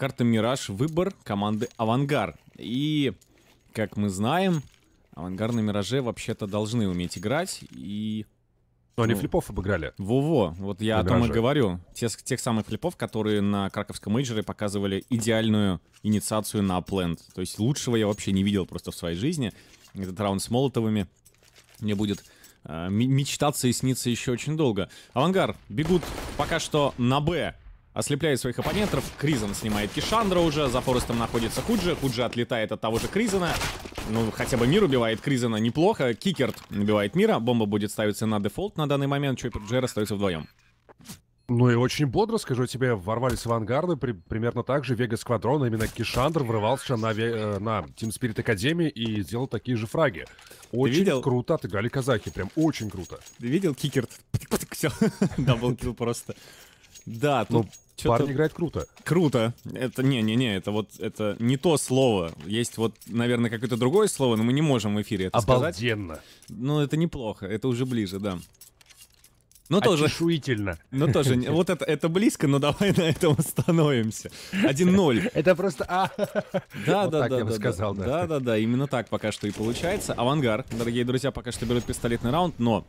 Карта Мираж — выбор команды Авангард И, как мы знаем, Авангар на Мираже вообще-то должны уметь играть, и... Но ну, они флипов обыграли. Во-во, вот я о том и говорю. Тех, тех самых флипов, которые на краковском мейджоре показывали идеальную инициацию на плент, То есть лучшего я вообще не видел просто в своей жизни. Этот раунд с Молотовыми мне будет э, мечтаться и сниться еще очень долго. Авангар бегут пока что на Б. Ослепляет своих оппонентов. Кризан снимает Кишандра уже. За Форестом находится Худжи. Худжи отлетает от того же Кризана, Ну, хотя бы Мир убивает Кризана неплохо. Кикерт набивает Мира. Бомба будет ставиться на дефолт на данный момент. Чоппер Джер остается вдвоем. Ну и очень бодро, скажу тебе, ворвались в ангарды при, примерно так же. Вега Сквадрон, именно Кишандр врывался на, ве, э, на Team Spirit Академии и сделал такие же фраги. Очень Ты видел? круто отыграли казахи, прям очень круто. Ты видел кикер? Даблкил просто. Да, ну, тут... Ну, Парень играет круто. Круто. Это не-не-не, это вот это не то слово. Есть вот, наверное, какое-то другое слово, но мы не можем в эфире это Обалденно. сказать. Ну, это неплохо, это уже ближе, да. Но а тоже. Очешуительно. Но тоже. Вот это, это близко, но давай на этом остановимся. 1-0. Это просто а. Да, да, так да. Я бы сказал, да. Да, да, да. Именно так пока что и получается. Авангар, дорогие друзья, пока что берут пистолетный раунд, но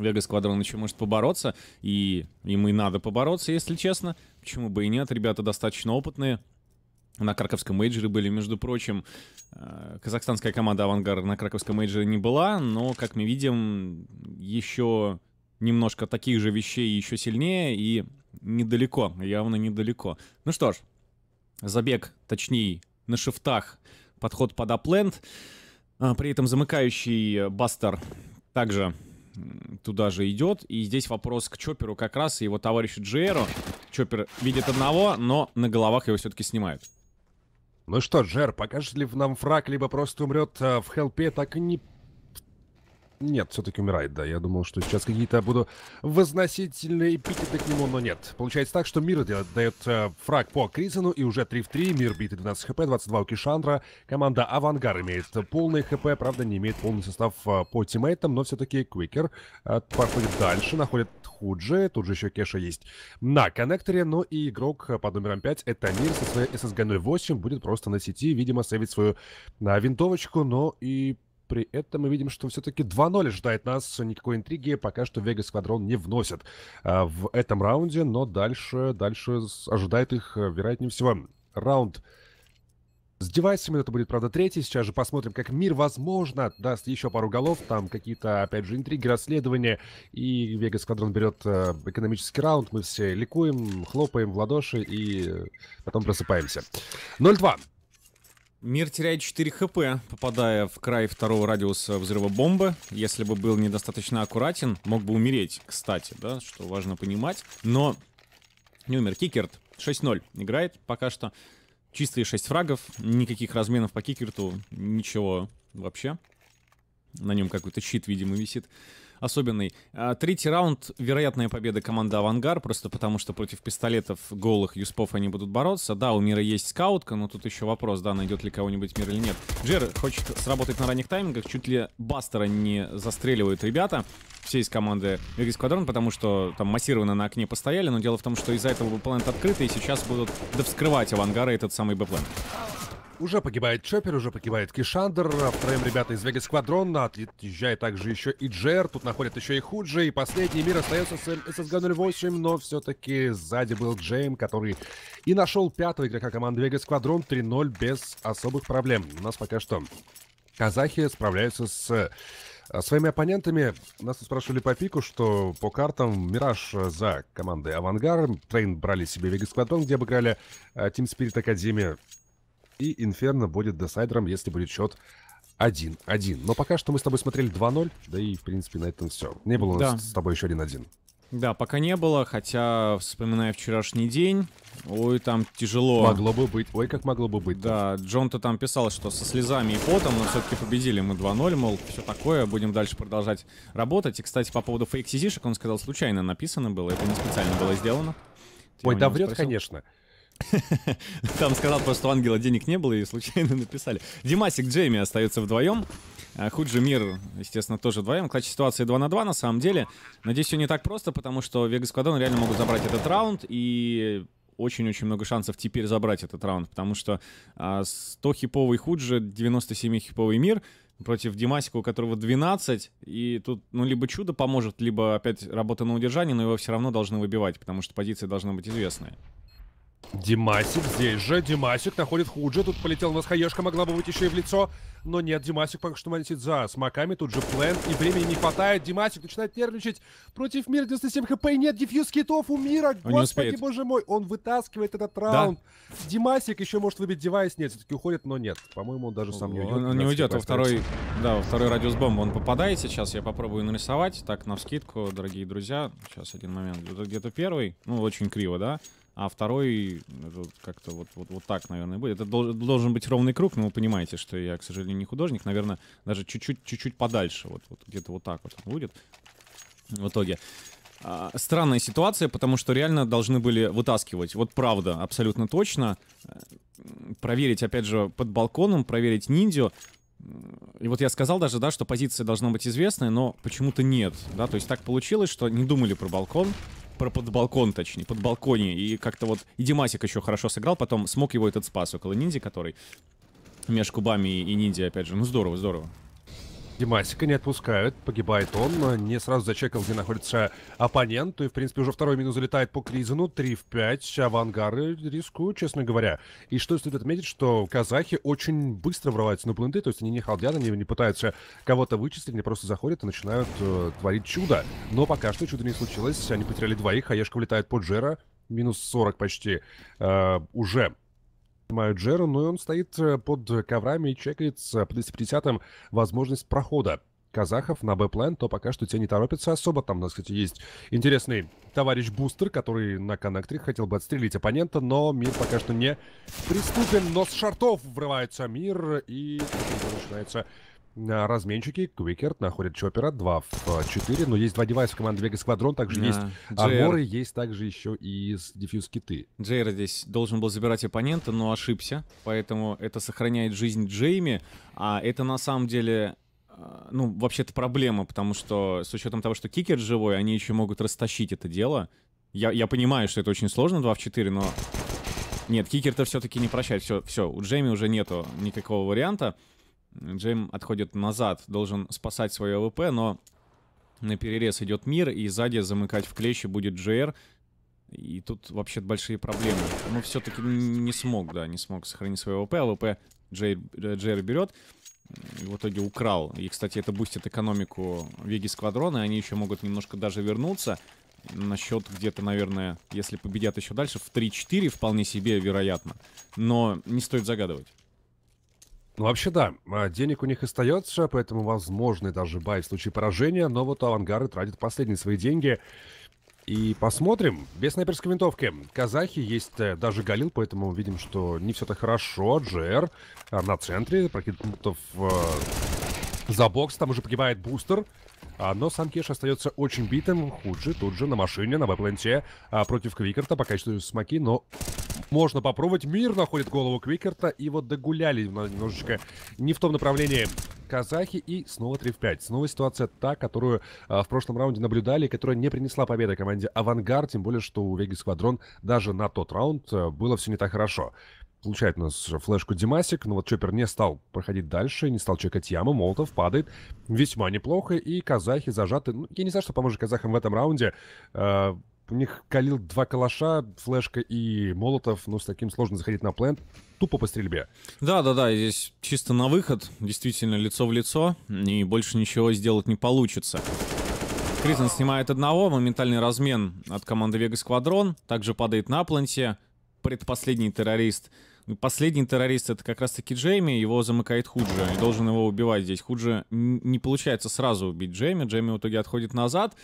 Вега Сквадрон еще может побороться, и им и надо побороться, если честно. Почему бы и нет, ребята достаточно опытные. На Краковском мейджоре были, между прочим, э, казахстанская команда «Авангар» на Краковском мейджоре не была, но, как мы видим, еще немножко таких же вещей еще сильнее и недалеко, явно недалеко. Ну что ж, забег, точнее, на шифтах, подход под аплент, При этом замыкающий э, бастер также туда же идет. И здесь вопрос к Чопперу как раз и его товарищу Джеру. Чоппер видит одного, но на головах его все-таки снимают. Ну что, Джер, покажет ли нам фраг, либо просто умрет э, в хелпе, так и не нет, все-таки умирает, да. Я думал, что сейчас какие-то буду возносительные эпитеты к нему, но нет. Получается так, что Мир дает э, фраг по Крисену и уже 3 в 3. Мир битый 12 хп, 22 у Кишандра. Команда Авангар имеет полный хп, правда, не имеет полный состав э, по тиммейтам, но все-таки Квикер э, проходит дальше, находит Худжи. Тут же еще Кеша есть на коннекторе. но ну и игрок э, под номером 5, это Мир со своей SSG 08, будет просто на сети, видимо, сейвить свою э, винтовочку, но ну и при этом мы видим, что все-таки 2-0 ждает нас. Никакой интриги пока что Вега Сквадрон не вносит а, в этом раунде, но дальше, дальше ожидает их, э, вероятнее всего, раунд с девайсами. Это будет, правда, третий. Сейчас же посмотрим, как мир, возможно, даст еще пару голов. Там какие-то, опять же, интриги, расследования. И Вега Сквадрон берет э, экономический раунд. Мы все ликуем, хлопаем в ладоши и э, потом просыпаемся. 0-2. Мир теряет 4 хп, попадая в край второго радиуса взрыва бомбы. Если бы был недостаточно аккуратен, мог бы умереть, кстати, да, что важно понимать. Но не умер. Кикерт 6-0 играет пока что. Чистые 6 фрагов, никаких разменов по кикерту, ничего вообще. На нем какой-то щит, видимо, висит особенный. А, третий раунд — вероятная победа команды «Авангар», просто потому что против пистолетов голых юспов они будут бороться. Да, у Мира есть скаутка, но тут еще вопрос, да, найдет ли кого-нибудь Мир или нет. Джер хочет сработать на ранних таймингах, чуть ли Бастера не застреливают ребята все из команды Веги Сквадрон, потому что там массированно на окне постояли, но дело в том, что из-за этого бэплент открыт, и сейчас будут довскрывать авангара этот самый бэплент. Уже погибает Чоппер, уже погибает Кишандер. Втроем ребята из Вегас-Квадрон, Отъезжает также еще и Джер. Тут находят еще и Худжи. И последний мир остается с ССГ-08. Но все-таки сзади был Джейм, который и нашел пятого игрока команды Вегас-Квадрон 3-0 без особых проблем. У нас пока что казахи справляются с э, Своими оппонентами нас спрашивали по пику, что по картам Мираж за командой Авангар, Трейн брали себе Вегас-Квадрон, где обыграли э, Team Spirit Академия. И Инферно будет десайдером, если будет счет 1-1. Но пока что мы с тобой смотрели 2-0, да и, в принципе, на этом все. Не было у нас да. с тобой еще 1-1. Да, пока не было, хотя, вспоминая вчерашний день, ой, там тяжело. Могло бы быть, ой, как могло бы быть. Да, Джон-то там писал, что со слезами и потом, но все-таки победили мы 2-0, мол, все такое, будем дальше продолжать работать. И, кстати, по поводу фейк-сизишек, он сказал, случайно написано было, это не специально было сделано. Ой, да врет, спросил. конечно. Там сказал просто, что ангела денег не было и случайно написали. Димасик Джейми остается вдвоем. А, Худжи Мир, естественно, тоже вдвоем. Клатч ситуации 2 на 2 на самом деле. Надеюсь, все не так просто, потому что Вегас Квадрон реально могут забрать этот раунд. И очень-очень много шансов теперь забрать этот раунд, потому что 100-хиповый а, Худжи, 97-хиповый Мир против Димасика, у которого 12, и тут, ну, либо чудо поможет, либо опять работа на удержание, но его все равно должны выбивать, потому что позиция должна быть известная. Димасик здесь же. Димасик находит Худжи. Тут полетел у нас хаешка, могла бы быть еще и в лицо. Но нет, Димасик пока что манит за смоками. Тут же плен, и времени не хватает. Димасик начинает нервничать. Против мира 97 хп, нет дефьюз китов у мира. Господи, боже мой, он вытаскивает этот раунд. Да. Димасик еще может выбить девайс. Нет, все-таки уходит, но нет. По-моему, он даже сам не уйдет. Он, он не уйдет, во второй, да, во второй радиус бомбы он попадает сейчас. Я попробую нарисовать. Так, на навскидку, дорогие друзья. Сейчас один момент. Где-то первый. Ну, очень криво, да? а второй как-то вот, вот, вот так, наверное, будет. Это должен, должен быть ровный круг, но вы понимаете, что я, к сожалению, не художник. Наверное, даже чуть-чуть чуть-чуть подальше, вот, вот где-то вот так вот будет в итоге. А, странная ситуация, потому что реально должны были вытаскивать. Вот правда, абсолютно точно. Э, проверить, опять же, под балконом, проверить ниндзю. И вот я сказал даже, да, что позиция должна быть известная, но почему-то нет, да, то есть так получилось, что не думали про балкон, про под балкон, точнее, под балконе. И как-то вот и Димасик еще хорошо сыграл, потом смог его этот спас около ниндзя, который между кубами и ниндзя, опять же. Ну, здорово, здорово. Димасика не отпускают, погибает он, э, не сразу зачекал, где находится оппонент, и, в принципе, уже второй минус залетает по Кризину, 3 в 5, авангары рискуют, честно говоря. И что стоит отметить, что казахи очень быстро врываются на пленты, то есть они не халдят, они не пытаются кого-то вычислить, они просто заходят и начинают э, творить чудо. Но пока что чудо не случилось, они потеряли двоих, Хаешка влетает по Джера, минус 40 почти э, уже снимают Джеру, но он стоит э, под коврами и чекает с 250-м э, возможность прохода казахов на Б-план, то пока что те не торопятся особо. Там у нас, кстати, есть интересный товарищ Бустер, который на коннекторе хотел бы отстрелить оппонента, но мир пока что не приступен. Но с шартов врывается мир, и начинается Э, Разменчики, Квикерт находят Чоппера 2 в 4, э, но есть два девайса команды Вега Сквадрон, также да. есть Арморы, есть также еще и Дефьюз Киты. Джейра здесь должен был забирать оппонента, но ошибся, поэтому это сохраняет жизнь Джейми, а это на самом деле э, ну, вообще-то проблема, потому что с учетом того, что кикер живой, они еще могут растащить это дело. Я, я понимаю, что это очень сложно, 2 в 4, но... Нет, кикер-то все-таки не прощает. Все, все, у Джейми уже нету никакого варианта. Джейм отходит назад, должен спасать свое ВП, но на перерез идет мир, и сзади замыкать в клещи будет Джейр. И тут вообще большие проблемы. Но все-таки не смог, да, не смог сохранить свое АВП. ВП Джейр, э, Джейр берет. и В итоге украл. И, кстати, это бустит экономику Веги Сквадрона. Они еще могут немножко даже вернуться. насчет где-то, наверное, если победят еще дальше, в 3-4 вполне себе вероятно. Но не стоит загадывать. Ну, вообще, да, а, денег у них остается, поэтому возможно даже бай в случае поражения, но вот авангары тратят последние свои деньги. И посмотрим. Без снайперской винтовки. Казахи есть э, даже Галил, поэтому видим, что не все так хорошо. Джер а, на центре, прокинутов э, за бокс, там уже погибает бустер. А, но сам Кеш остается очень битым. Худжи тут же на машине, на веб-ленте против Квикерта. Пока что смоки, но можно попробовать. Мир находит голову Квикерта. И вот догуляли немножечко не в том направлении казахи. И снова 3 в 5. Снова ситуация та, которую а, в прошлом раунде наблюдали, которая не принесла победы команде Авангард. Тем более, что у Веги Сквадрон даже на тот раунд а, было все не так хорошо. Получает у нас флешку Димасик, но вот Чоппер не стал проходить дальше, не стал чекать яму, Молотов падает весьма неплохо, и казахи зажаты. Ну, я не знаю, что поможет казахам в этом раунде. А, у них калил два калаша, флешка и молотов, но с таким сложно заходить на плент, тупо по стрельбе. Да-да-да, здесь чисто на выход, действительно, лицо в лицо, и больше ничего сделать не получится. Кризен снимает одного, моментальный размен от команды Вега Сквадрон, также падает на планте, предпоследний террорист. Ну, последний террорист это как раз-таки Джейми, его замыкает Худжи, и должен его убивать здесь. Худжи не получается сразу убить Джейми, Джейми в итоге отходит назад,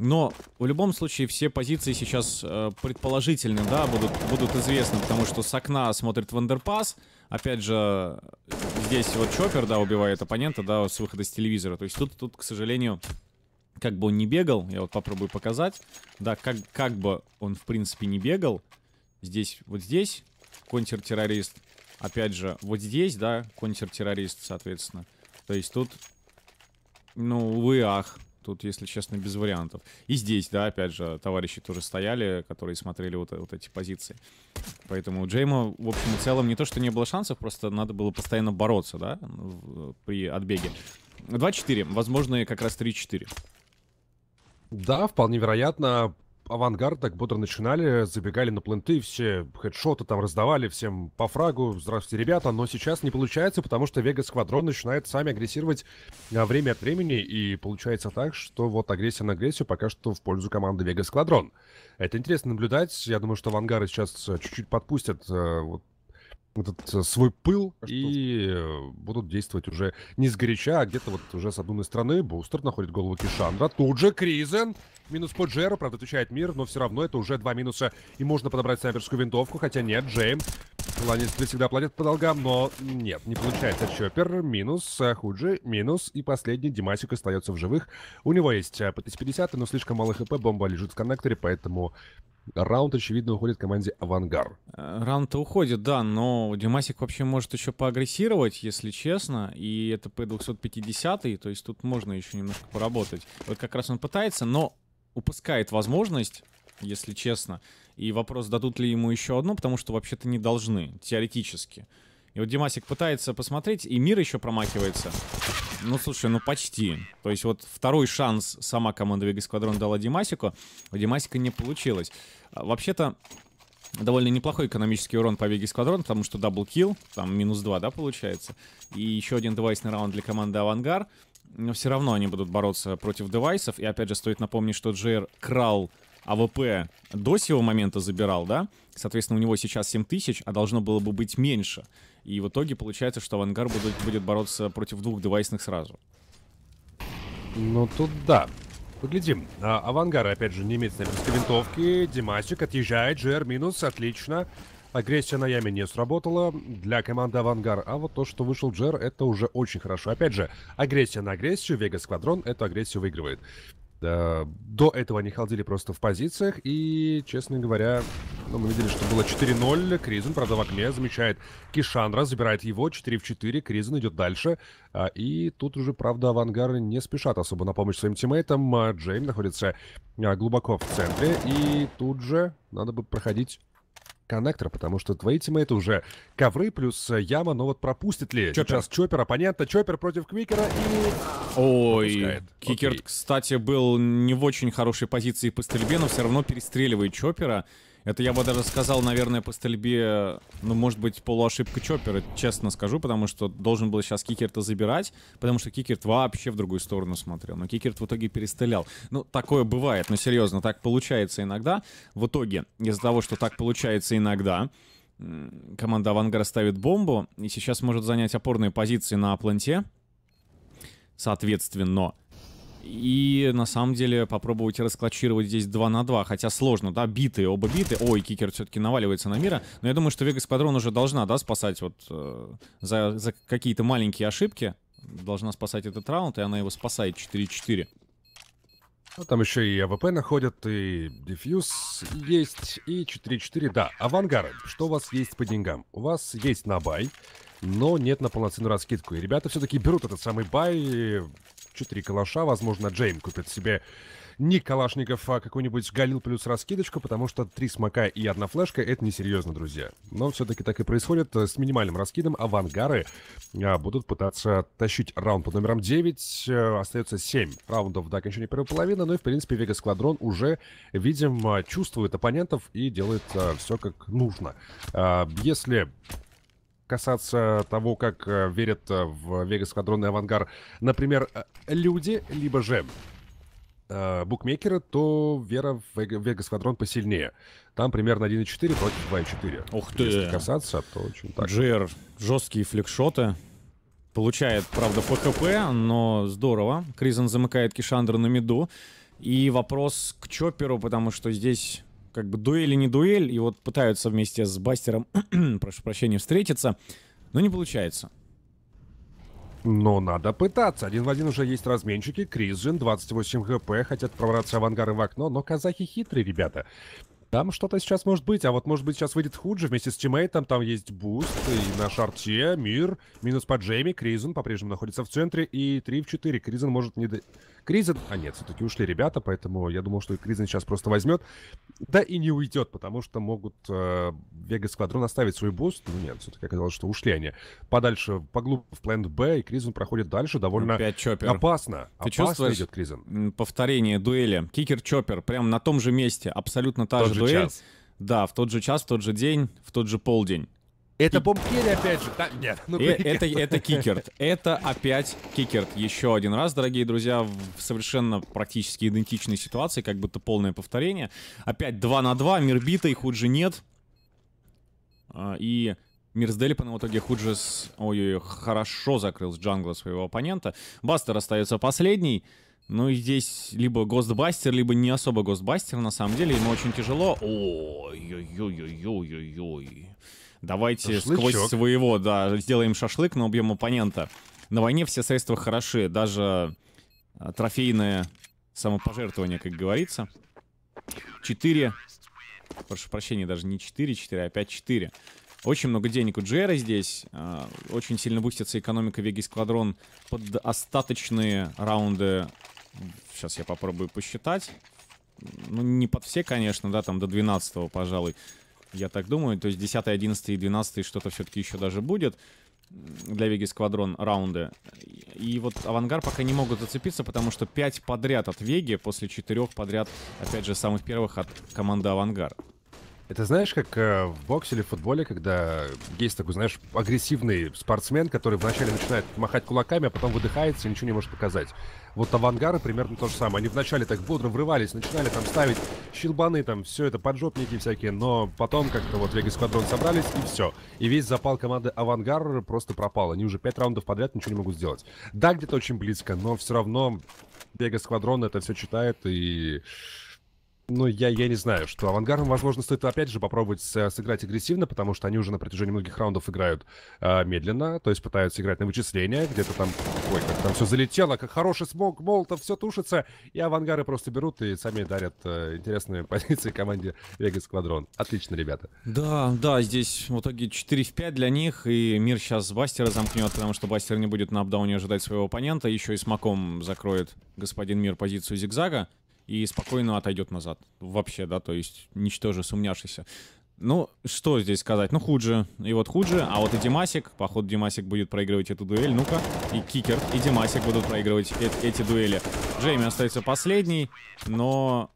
но в любом случае все позиции сейчас э, предположительны, да, будут, будут известны, потому что с окна смотрит Вандерпас. Опять же, здесь вот Чоппер, да, убивает оппонента, да, с выхода с телевизора. То есть тут, тут к сожалению, как бы он не бегал, я вот попробую показать, да, как, как бы он, в принципе, не бегал. Здесь, вот здесь контртеррорист, опять же, вот здесь, да, контртеррорист, соответственно. То есть тут, ну, увы, ах, Тут, если честно, без вариантов. И здесь, да, опять же, товарищи тоже стояли, которые смотрели вот, э, вот эти позиции. Поэтому у Джейма, в общем и целом, не то, что не было шансов, просто надо было постоянно бороться, да, э, при отбеге. 2-4, возможно, как раз 3-4. Да, вполне вероятно авангард так бодро начинали, забегали на пленты, все хедшоты там раздавали всем по фрагу, здравствуйте, ребята, но сейчас не получается, потому что Вега Сквадрон начинает сами агрессировать а, время от времени, и получается так, что вот агрессия на агрессию пока что в пользу команды Вега Сквадрон. Это интересно наблюдать, я думаю, что авангары сейчас э, чуть-чуть подпустят э, вот этот э, свой пыл и э, будут действовать уже не сгоряча, а где-то вот уже с одной стороны Бустер находит голову Кишандра. Тут же Кризен. Минус по Джеру, правда, отвечает Мир, но все равно это уже два минуса. И можно подобрать снайперскую винтовку, хотя нет, Джейм. Планет всегда платит по долгам, но нет, не получается. Чоппер минус, э, Худжи минус, и последний Димасик остается в живых. У него есть по 50, но слишком мало хп, бомба лежит в коннекторе, поэтому Раунд, очевидно, уходит команде «Авангар». Э, раунд-то уходит, да, но Димасик вообще может еще поагрессировать, если честно, и это P250, то есть тут можно еще немножко поработать. Вот как раз он пытается, но упускает возможность, если честно, и вопрос, дадут ли ему еще одно, потому что вообще-то не должны, теоретически. И вот Димасик пытается посмотреть, и мир еще промахивается. Ну, слушай, ну почти. То есть вот второй шанс сама команда Вега Сквадрон дала Димасику. У Димасика не получилось. А, вообще-то, довольно неплохой экономический урон по Веге Сквадрон, потому что даблкил, там минус 2, да, получается. И еще один девайсный раунд для команды Авангар. Но все равно они будут бороться против девайсов. И опять же, стоит напомнить, что Джейр крал АВП до сего момента забирал, да? Соответственно, у него сейчас 7000, а должно было бы быть меньше. И в итоге получается, что Авангар будет, будет бороться против двух девайсных сразу. Ну тут да. Поглядим. А, Авангар, опять же, немец на винтовки. Димасик отъезжает. ЖР минус. Отлично. Агрессия на яме не сработала для команды Авангар, а вот то, что вышел Джер, это уже очень хорошо. Опять же, агрессия на агрессию, Вега Сквадрон эту агрессию выигрывает. До этого они халдили просто в позициях, и, честно говоря, ну, мы видели, что было 4-0. Кризен, правда, в огне замечает Кишандра, забирает его, 4 в 4, Кризен идет дальше. А, и тут уже, правда, авангары не спешат особо на помощь своим тиммейтам. А Джейм находится а, глубоко в центре, и тут же надо бы проходить коннектор, потому что твои тиммейты уже ковры плюс э, яма, но вот пропустит ли Чоппер. сейчас чопера понятно, Чоппер против Квикера и... Ой, Пропускает. Кикер, кстати, был не в очень хорошей позиции по стрельбе, но все равно перестреливает чопера это я бы даже сказал, наверное, по стрельбе, ну, может быть, полуошибка чопера, честно скажу, потому что должен был сейчас Кикерта забирать, потому что Кикерт вообще в другую сторону смотрел. Но Кикерт в итоге перестрелял. Ну, такое бывает, но ну, серьезно, так получается иногда. В итоге, из-за того, что так получается иногда, команда Авангар ставит бомбу и сейчас может занять опорные позиции на планте. Соответственно, и на самом деле попробовать расклочировать здесь 2 на 2, хотя сложно, да, биты, оба биты. Ой, кикер все-таки наваливается на мира. Но я думаю, что Вега Сквадрон уже должна, да, спасать вот э, за, за какие-то маленькие ошибки. Должна спасать этот раунд, и она его спасает 4-4. Ну, там еще и АВП находят, и дефьюз есть, и 4-4. Да, авангары, что у вас есть по деньгам? У вас есть на бай, но нет на полноценную раскидку. И ребята все-таки берут этот самый бай, 4 калаша. Возможно, Джейм купит себе не Калашников, а какой-нибудь Галил плюс раскидочку, потому что три смока и одна флешка — это несерьезно, друзья. Но все-таки так и происходит. Э, с минимальным раскидом авангары а, будут пытаться тащить раунд по номерам 9. Э, Остается 7 раундов до окончания первой половины. Ну и, в принципе, Вега Сквадрон уже, видим, чувствует оппонентов и делает э, все как нужно. А, если касаться того, как э, верят э, в Вега-Скадронный Авангард, например, э, люди, либо же букмекеры, то вера в вегас сквадрон посильнее. Там примерно 1,4 против 2,4. Ух ты! Если касаться, то очень так. Джир, жесткие фликшоты. Получает, правда, ПКП, но здорово. Кризан замыкает Кишандра на меду. И вопрос к Чопперу, потому что здесь как бы дуэль и не дуэль, и вот пытаются вместе с Бастером, прошу прощения, встретиться, но не получается. Но надо пытаться. Один в один уже есть разменщики. Кризжин, 28 хп, хотят пробраться авангары в окно, но казахи хитрые ребята. Там что-то сейчас может быть, а вот может быть сейчас выйдет худже вместе с тиммейтом, там есть буст, и на шарте, мир, минус по Джейми, Кризен по-прежнему находится в центре, и 3 в 4, Кризен может не... Кризен... А нет, все-таки ушли ребята, поэтому я думал, что Кризен сейчас просто возьмет. Да и не уйдет, потому что могут э, Вегас Сквадрон оставить свой буст. Ну нет, все-таки оказалось, что ушли они подальше, поглубже в план Б, и Кризен проходит дальше довольно опасно. Ты опасно чувствуешь идет Кризен. повторение дуэли? Кикер Чоппер прям на том же месте, абсолютно та Тот же, же дуэль. Час. Да, в тот же час, в тот же день, в тот же полдень. Это и... опять же. Да, нет. Ну, это, это Кикерт. Это опять Кикерт. Еще один раз, дорогие друзья, в совершенно практически идентичной ситуации, как будто полное повторение. Опять 2 на 2, мир битый, хуже нет. А, и Мир с Делипаном в итоге хуже с... Ой, ой хорошо закрыл с джангла своего оппонента. Бастер остается последний. Ну и здесь либо Гостбастер, либо не особо Гостбастер, на самом деле. Ему очень тяжело. Ой-ой-ой-ой-ой-ой давайте Шашлычок. сквозь своего, да, сделаем шашлык, но убьем оппонента. На войне все средства хороши, даже а, трофейное самопожертвование, как говорится. 4, прошу прощения, даже не 4, 4, а 5, 4. Очень много денег у Джера здесь. А, очень сильно бустится экономика Веги Сквадрон под остаточные раунды. Сейчас я попробую посчитать. Ну, не под все, конечно, да, там до 12 пожалуй я так думаю. То есть 10, 11 и 12 что-то все-таки еще даже будет для Веги Сквадрон раунды. И вот Авангар пока не могут зацепиться, потому что 5 подряд от Веги после 4 подряд, опять же, самых первых от команды Авангар. Это знаешь, как э, в боксе или в футболе, когда есть такой, знаешь, агрессивный спортсмен, который вначале начинает махать кулаками, а потом выдыхается и ничего не может показать. Вот авангары примерно то же самое. Они вначале так бодро врывались, начинали там ставить щелбаны, там все это, поджопники всякие, но потом как-то вот Вега Сквадрон собрались и все. И весь запал команды авангар просто пропал. Они уже пять раундов подряд ничего не могут сделать. Да, где-то очень близко, но все равно Вега Сквадрон это все читает и ну, я, я не знаю, что авангардам, возможно, стоит опять же попробовать сыграть агрессивно, потому что они уже на протяжении многих раундов играют э, медленно, то есть пытаются играть на вычисления, где-то там, ой, как там все залетело, как хороший смог, молотов, все тушится, и авангары просто берут и сами дарят э, интересные позиции команде Вега Сквадрон. Отлично, ребята. Да, да, здесь в итоге 4 в 5 для них, и мир сейчас Бастера замкнет, потому что Бастер не будет на апдауне ожидать своего оппонента, еще и смоком закроет господин Мир позицию зигзага и спокойно отойдет назад. Вообще, да, то есть ничтоже сумнявшийся Ну, что здесь сказать? Ну, Худжи. И вот Худжи, а вот и Димасик. Походу, Димасик будет проигрывать эту дуэль. Ну-ка. И Кикер, и Димасик будут проигрывать э эти дуэли. Джейми остается последний, но...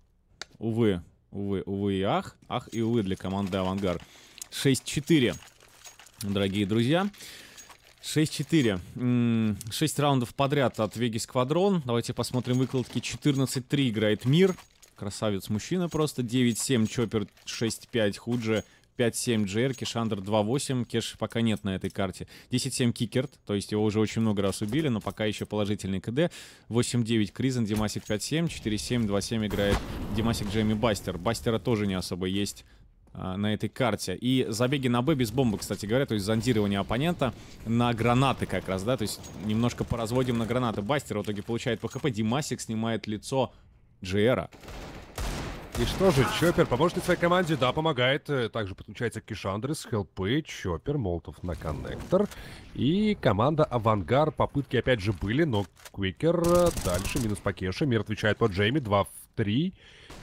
Увы, увы, увы и ах. Ах и увы для команды Авангард. 6-4, дорогие друзья. 6-4. 6 раундов подряд от Веги Сквадрон. Давайте посмотрим выкладки. 14-3 играет Мир. Красавец мужчина просто. 9-7 Чоппер, 6-5 худже 5-7 Джер, Кишандр 2-8. Кеш пока нет на этой карте. 10-7 Кикерт, то есть его уже очень много раз убили, но пока еще положительный КД. 8-9 Кризен, Димасик 5-7, 4-7, 2-7 играет Димасик Джейми Бастер. Бастера тоже не особо есть Э, на этой карте. И забеги на Б без бомбы, кстати говоря, то есть зондирование оппонента на гранаты как раз, да, то есть немножко поразводим на гранаты. Бастер в итоге получает по хп, Димасик снимает лицо Джера. И что же, Чоппер поможет ли своей команде? Да, помогает. Э, также подключается Кишандрес, Хелпы, Чоппер, Молотов на коннектор. И команда Авангар. Попытки опять же были, но Квикер э, дальше. Минус по Кеше. Мир отвечает по Джейми. 2 в 3.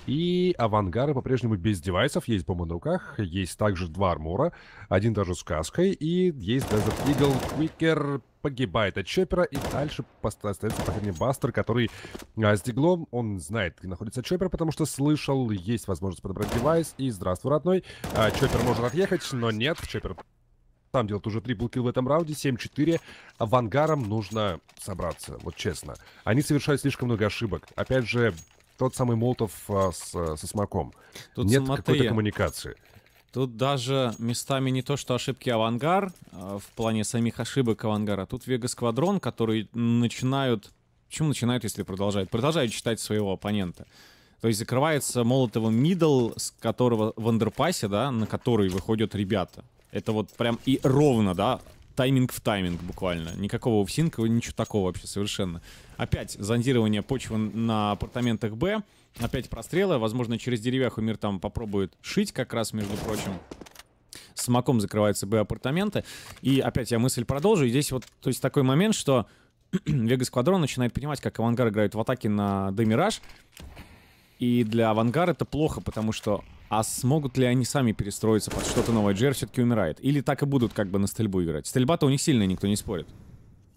И авангары по-прежнему без девайсов. Есть бомба на руках, есть также два армора, один даже с каской, и есть Desert Eagle Quicker погибает от чопера, и дальше остается, по крайней Бастер, который а, с диглом, он знает, где находится чопер, потому что слышал, есть возможность подобрать девайс, и здравствуй, родной. А, Чоппер может отъехать, но нет, чопер. там делает уже три триплкил в этом раунде, 7-4. Вангарам нужно собраться, вот честно. Они совершают слишком много ошибок. Опять же, тот самый Молотов а, с, э, со Смаком. Тут Нет смотри, какой-то коммуникации. Тут даже местами не то, что ошибки авангар, а, в плане самих ошибок авангара. Тут Вега Сквадрон, который начинают... Почему начинают, если продолжают? Продолжают читать своего оппонента. То есть закрывается Молотовым мидл, с которого в андерпасе, да, на который выходят ребята. Это вот прям и ровно, да, тайминг в тайминг буквально. Никакого уфсинка, ничего такого вообще совершенно. Опять зондирование почвы на апартаментах Б. Опять прострелы. Возможно, через деревяху мир там попробует шить, как раз, между прочим. Смоком закрываются Б-апартаменты. И опять я мысль продолжу. И здесь вот то есть такой момент, что Вега Сквадрон начинает понимать, как Авангар играет в атаке на Демираж. И для Авангара это плохо, потому что... А смогут ли они сами перестроиться под что-то новое? Джер все-таки умирает. Или так и будут как бы на стрельбу играть. Стрельба-то у них сильная, никто не спорит.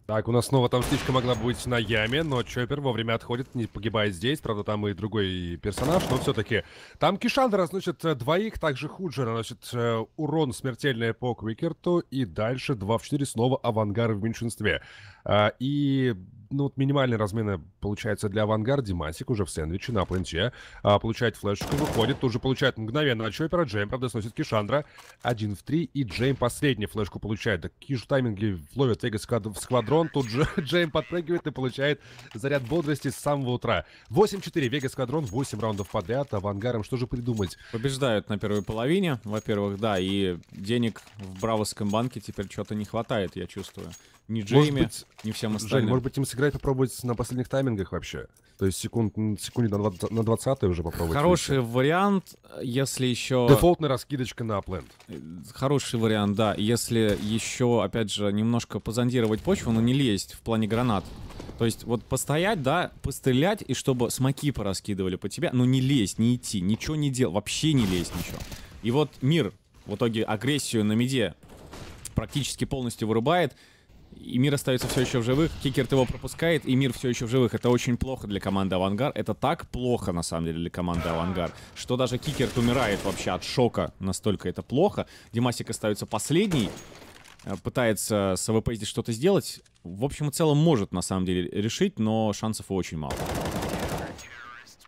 Так, у нас снова там стычка могла быть на яме, но Чоппер вовремя отходит, не погибает здесь. Правда, там и другой персонаж, но все-таки. Там Кишан разносит э, двоих, также хуже, наносит э, урон смертельный по Квикерту. И дальше 2 в 4 снова авангары в меньшинстве. Э, и ну, вот минимальные размены получается для авангарда. Димасик уже в сэндвиче на планте. А, получает флешку, выходит, тут же получает мгновенно от Чопера. Джейм, правда, сносит Кишандра. Один в три, и Джейм последний флешку получает. Да какие же тайминги ловят Вегас в сквадрон. Тут же Джейм подпрыгивает и получает заряд бодрости с самого утра. 8-4, Вегас сквадрон, 8 раундов подряд. Авангаром что же придумать? Побеждают на первой половине, во-первых, да, и денег в Бравовском банке теперь что-то не хватает, я чувствую ни Джейми, может быть, ни всем остальным. Жень, может быть, им сыграть попробовать на последних таймингах вообще? То есть секунд, секунде на 20, уже попробовать. Хороший выше. вариант, если еще... Дефолтная раскидочка на апленд. Э, хороший вариант, да. Если еще, опять же, немножко позондировать почву, но не лезть в плане гранат. То есть вот постоять, да, пострелять, и чтобы смоки пораскидывали по тебе. но не лезть, не идти, ничего не делать, вообще не лезть ничего. И вот мир в итоге агрессию на меде практически полностью вырубает и мир остается все еще в живых. Кикерт его пропускает, и мир все еще в живых. Это очень плохо для команды Авангар. Это так плохо, на самом деле, для команды Авангар, что даже Кикерт умирает вообще от шока. Настолько это плохо. Димасик остается последний. Э, пытается с АВП здесь что-то сделать. В общем и целом может, на самом деле, решить, но шансов очень мало.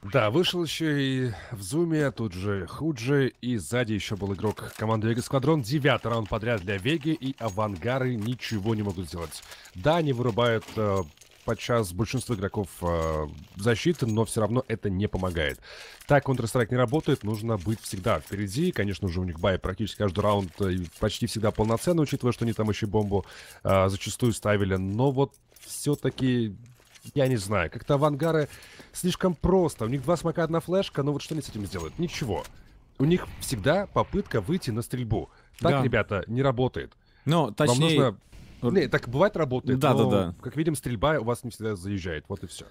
Да, вышел еще и в Зуме, тут же Худжи, и сзади еще был игрок команды Вега Сквадрон. Девятый раунд подряд для Веги, и авангары ничего не могут сделать. Да, они вырубают э, подчас большинство игроков э, защиты, но все равно это не помогает. Так Counter-Strike не работает, нужно быть всегда впереди. Конечно же, у них бай практически каждый раунд э, почти всегда полноценный, учитывая, что они там еще бомбу э, зачастую ставили. Но вот все-таки я не знаю. Как-то авангары слишком просто. У них два смока, одна флешка, но ну вот что они с этим сделают? Ничего. У них всегда попытка выйти на стрельбу. Так, да. ребята, не работает. Ну, точнее... Вам нужно... Не, так бывает работает, да, но, да, да. как видим, стрельба у вас не всегда заезжает. Вот и все.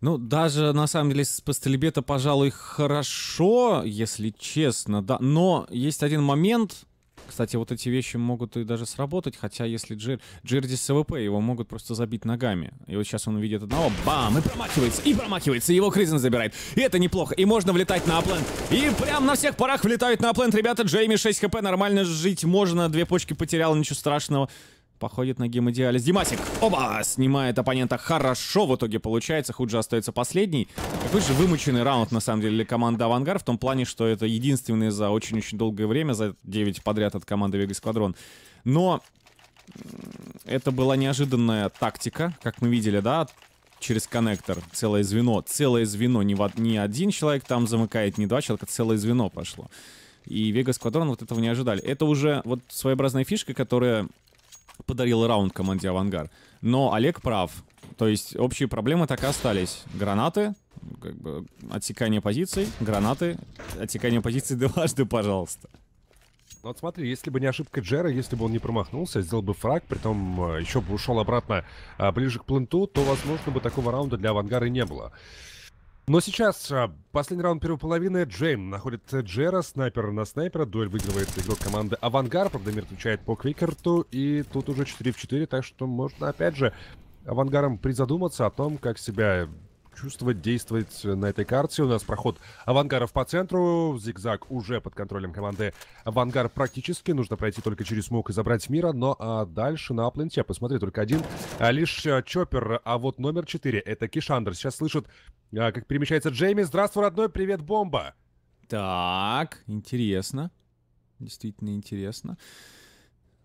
Ну, даже на самом деле по стрельбе-то, пожалуй, хорошо, если честно, да. Но есть один момент, кстати, вот эти вещи могут и даже сработать, хотя если Джир... Джир здесь СВП, его могут просто забить ногами. И вот сейчас он видит одного, бам, и промахивается, и промахивается, его Кризен забирает. И это неплохо, и можно влетать на аплент. И прям на всех парах влетают на аплент, ребята, Джейми 6 хп, нормально жить можно, две почки потерял, ничего страшного. Походит на гемодиализ. Димасик! Оба! Снимает оппонента. Хорошо в итоге получается. хуже остается последний. Какой же вымученный раунд, на самом деле, для команды Авангар. В том плане, что это единственный за очень-очень долгое время, за 9 подряд от команды Вега Сквадрон. Но это была неожиданная тактика, как мы видели, да, через коннектор. Целое звено, целое звено. Не, в, не один человек там замыкает, не два человека, целое звено пошло. И Вега Сквадрон вот этого не ожидали. Это уже вот своеобразная фишка, которая подарил раунд команде «Авангар». Но Олег прав. То есть общие проблемы так и остались. Гранаты, как бы отсекание позиций, гранаты, отсекание позиций дважды, пожалуйста. Ну вот смотри, если бы не ошибка Джера, если бы он не промахнулся, сделал бы фраг, при том э, еще бы ушел обратно э, ближе к пленту, то, возможно, бы такого раунда для «Авангара» не было. Но сейчас а, последний раунд первой половины. Джейм находит э, Джера, снайпер на снайпера. Дуэль выигрывает игрок команды Авангар. Правда, мир отвечает по Квикерту. И тут уже 4 в 4, так что можно опять же Авангаром призадуматься о том, как себя чувствовать, действовать на этой карте. У нас проход авангаров по центру. Зигзаг уже под контролем команды авангар практически. Нужно пройти только через смог и забрать мира. Но а дальше на пленте, посмотри, только один а лишь а, Чоппер. А вот номер четыре это Кишандр. Сейчас слышит, а, как перемещается Джейми. Здравствуй, родной, привет, бомба! Так, интересно. Действительно интересно. Интересно.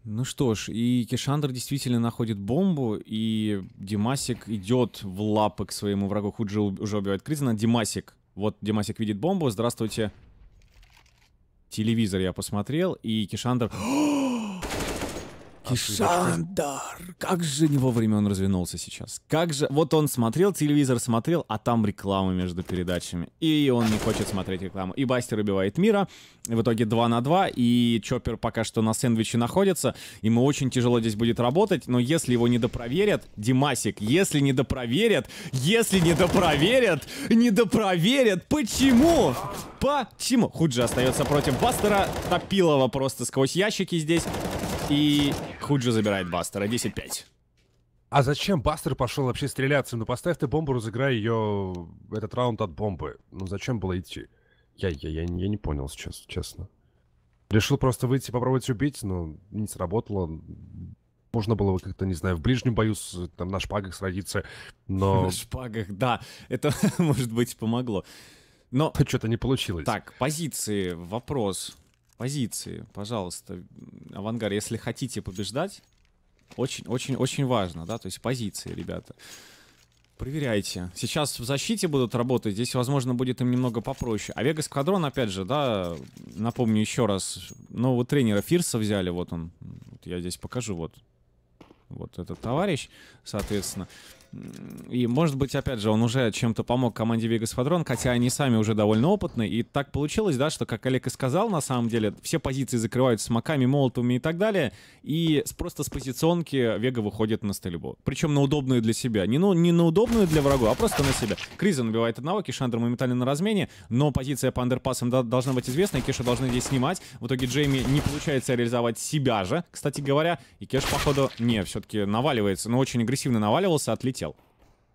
Ну что ж, и Кишандр действительно находит бомбу, и Димасик идет в лапы к своему врагу. Худжи уже убивает Кризана. Димасик. Вот Димасик видит бомбу. Здравствуйте. Телевизор я посмотрел, и Кишандр... Кишандар! Как же не вовремя он развернулся сейчас. Как же... Вот он смотрел, телевизор смотрел, а там реклама между передачами. И он не хочет смотреть рекламу. И Бастер убивает Мира. В итоге 2 на 2. И Чоппер пока что на сэндвиче находится. Ему очень тяжело здесь будет работать. Но если его не допроверят, Димасик, если не допроверят, Если не допроверят, не допроверят, Почему? Почему? Худжи остается против Бастера. Топилова просто сквозь ящики здесь. И Худжи забирает Бастера. 10-5. А зачем Бастер пошел вообще стреляться? Ну поставь ты бомбу, разыграй ее этот раунд от бомбы. Ну зачем было идти? Я, я, я, я не понял сейчас, честно. Решил просто выйти попробовать убить, но не сработало. Можно было как-то, не знаю, в ближнем бою с, там, на шпагах сразиться, но... На шпагах, да. Это, может быть, помогло. Но... Что-то не получилось. Так, позиции, вопрос позиции, пожалуйста, авангард, если хотите побеждать, очень-очень-очень важно, да, то есть позиции, ребята. Проверяйте. Сейчас в защите будут работать, здесь, возможно, будет им немного попроще. А Вега Сквадрон, опять же, да, напомню еще раз, нового тренера Фирса взяли, вот он, вот я здесь покажу, вот, вот этот товарищ, соответственно. И, может быть, опять же, он уже чем-то помог команде Вегас Фадрон, хотя они сами уже довольно опытны. И так получилось, да, что, как Олег и сказал, на самом деле, все позиции закрываются маками, молотами и так далее. И просто с позиционки Вега выходит на стрельбу. Причем на удобную для себя. Не, ну, не на удобную для врагу, а просто на себя. Криза набивает одного, Кишандра моментально на размене, но позиция по андерпасам должна быть известна, и Кеша должны здесь снимать. В итоге Джейми не получается реализовать себя же, кстати говоря. И Кеш, походу, не, все-таки наваливается, но очень агрессивно наваливался, отлетел.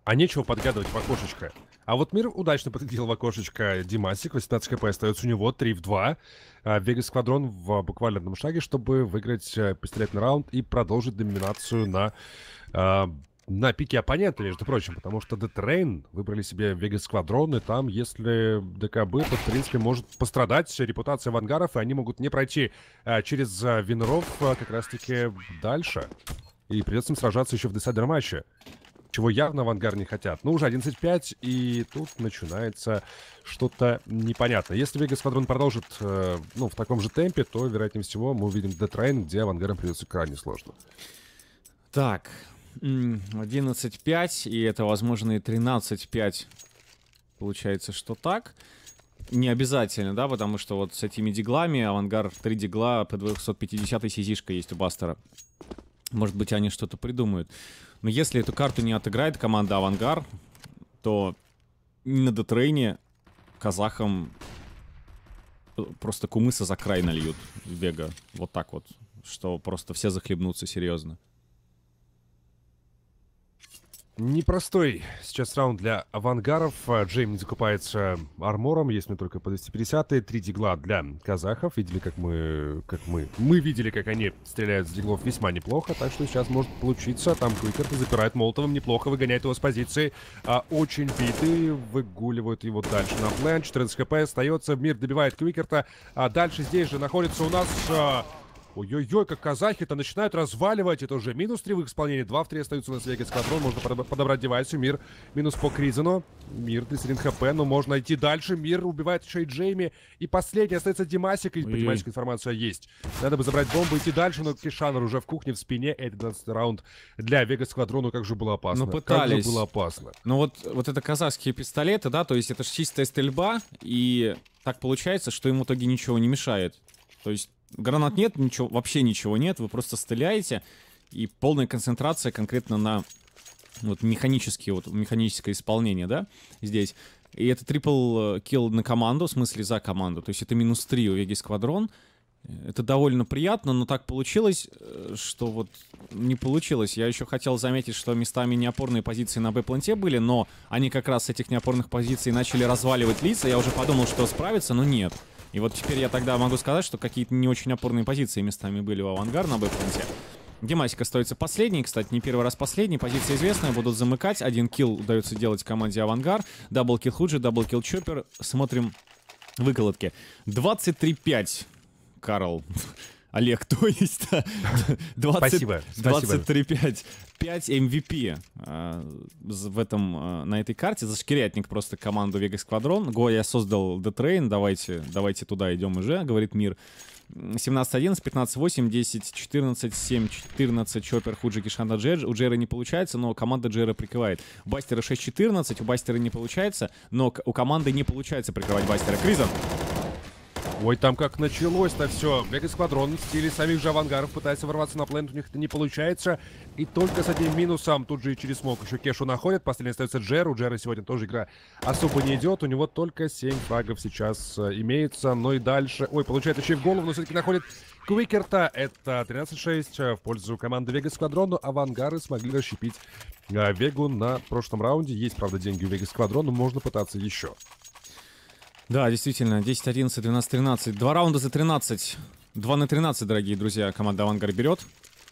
А нечего подгадывать в окошечко. А вот Мир удачно подглядел в окошечко Димасик. 18 хп остается у него, 3 в 2. Вегас Квадрон в буквальном шаге, чтобы выиграть э, пистолетный раунд и продолжить доминацию на, а, на пике оппонента, между прочим. Потому что Детрейн выбрали себе Вегас Квадрон, и там, если ДКБ, то, в принципе, может пострадать репутация вангаров, и они могут не пройти а, через а, Винров э, как раз-таки дальше. И придется им сражаться еще в десайдер матче чего явно в ангар не хотят. Ну, уже 11.5, и тут начинается что-то непонятное. Если Вега Сквадрон продолжит, э, ну, в таком же темпе, то, вероятнее всего, мы увидим Детрейн, где авангарам придется крайне сложно. Так, 11.5, и это, возможно, и 13.5. Получается, что так. Не обязательно, да, потому что вот с этими диглами авангар 3 дигла по 250 сизишка есть у Бастера. Может быть, они что-то придумают. Но если эту карту не отыграет команда Авангар, то на детрейне казахам просто кумыса за край нальют Вега. Вот так вот. Что просто все захлебнутся серьезно. Непростой сейчас раунд для авангаров. Э, Джейми закупается армором, есть мне только по 250 -е. Три дигла для казахов. Видели, как мы... Как мы... Мы видели, как они стреляют с диглов весьма неплохо, так что сейчас может получиться. Там Куикер запирает Молотовым неплохо, выгоняет его с позиции. А, очень битый, выгуливают его дальше на план. 14 хп остается, мир добивает Куикерта. А дальше здесь же находится у нас... Э, Ой-ой-ой, как казахи-то начинают разваливать. Это уже минус 3 в их исполнении. 2 в 3 остаются у нас Вегас Квадрон. Можно подобрать девайсу. Мир минус по Кризину. Мир 31 хп, но можно идти дальше. Мир убивает еще и Джейми. И последний остается Димасик. И по Димасику информация есть. Надо бы забрать бомбу, идти дальше, но Кишанер уже в кухне в спине. Это 12 раунд для Вегас Квадрону. Как же было опасно. Ну пытались. Как же было опасно. Ну вот, вот это казахские пистолеты, да, то есть это же чистая стрельба. И так получается, что им в итоге ничего не мешает. То есть Гранат нет, ничего, вообще ничего нет, вы просто стреляете, и полная концентрация конкретно на вот механические, вот механическое исполнение, да, здесь. И это трипл килл э, на команду, в смысле за команду, то есть это минус 3 у Веги Сквадрон, это довольно приятно, но так получилось, э, что вот не получилось. Я еще хотел заметить, что местами неопорные позиции на Б-планте были, но они как раз с этих неопорных позиций начали разваливать лица. Я уже подумал, что справится, но нет. И вот теперь я тогда могу сказать, что какие-то не очень опорные позиции местами были у Авангар на бэкфронте. Димасик остается последний, кстати, не первый раз последний, позиция известная, будут замыкать, один килл удается делать команде Авангар, дабл килл Худжи, дабл килл Чоппер, смотрим выколотки. 23-5, Карл. Олег, то есть 23-5 MVP эм э, в этом, э, на этой карте. Зашкирятник просто команду Vegas Squadron. Го, я создал The Train, давайте, давайте туда идем уже, говорит Мир. 17-11, 15-8, 10-14, 7-14, Чоппер, Худжи, Кишанда, Джедж. У Джера не получается, но команда Джера прикрывает. У Бастера 6-14, у Бастера не получается, но у команды не получается прикрывать Бастера. Кризер Ой, там как началось-то все. Бег эсквадрон в стиле самих же авангаров пытается ворваться на плент, у них это не получается. И только с одним минусом, тут же и через смог еще Кешу находят. Последний остается Джер. У Джера сегодня тоже игра особо не идет. У него только 7 фрагов сейчас э, имеется. Но и дальше... Ой, получает еще и в голову, но все-таки находит Квикерта. Это 13-6 э, в пользу команды Вега Сквадрон. Но авангары смогли расщепить э, Вегу на прошлом раунде. Есть, правда, деньги у Вега Сквадрон, но можно пытаться еще. Да, действительно, 10, 11, 12, 13. Два раунда за 13. 2 на 13, дорогие друзья, команда Авангар берет.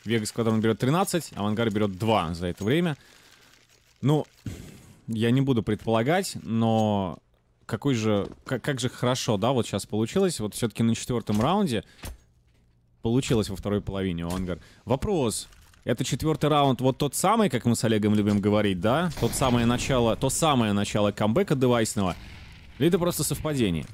Вегас Квадрон берет 13, Авангар берет 2 за это время. Ну, я не буду предполагать, но какой же, как, как же хорошо, да, вот сейчас получилось. Вот все-таки на четвертом раунде получилось во второй половине у Вопрос. Это четвертый раунд, вот тот самый, как мы с Олегом любим говорить, да? Тот самое начало, то самое начало камбэка девайсного. Или это просто совпадение?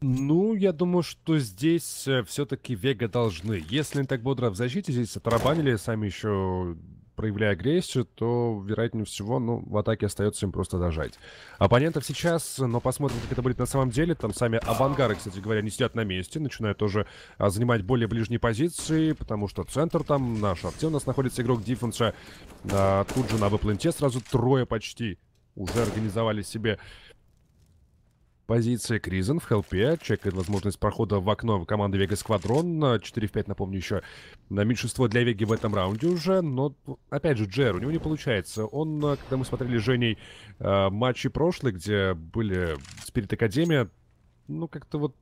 Ну, я думаю, что здесь э, все-таки Вега должны. Если они так бодро в защите здесь отрабанили, сами еще проявляя агрессию, то, вероятнее всего, ну, в атаке остается им просто дожать. Оппонентов сейчас, но посмотрим, как это будет на самом деле. Там сами авангары, кстати говоря, не сидят на месте, начинают тоже а, занимать более ближние позиции, потому что центр там, наш. шарте у нас находится игрок дефенса. А, тут же на бэпленте сразу трое почти уже организовали себе позиции Кризен в хелпе. Чекает возможность прохода в окно команды Вега Сквадрон. 4 в 5, напомню, еще на меньшинство для Веги в этом раунде уже. Но, опять же, Джер, у него не получается. Он, когда мы смотрели с Женей э, матчи прошлые, где были Спирит Академия, ну, как-то вот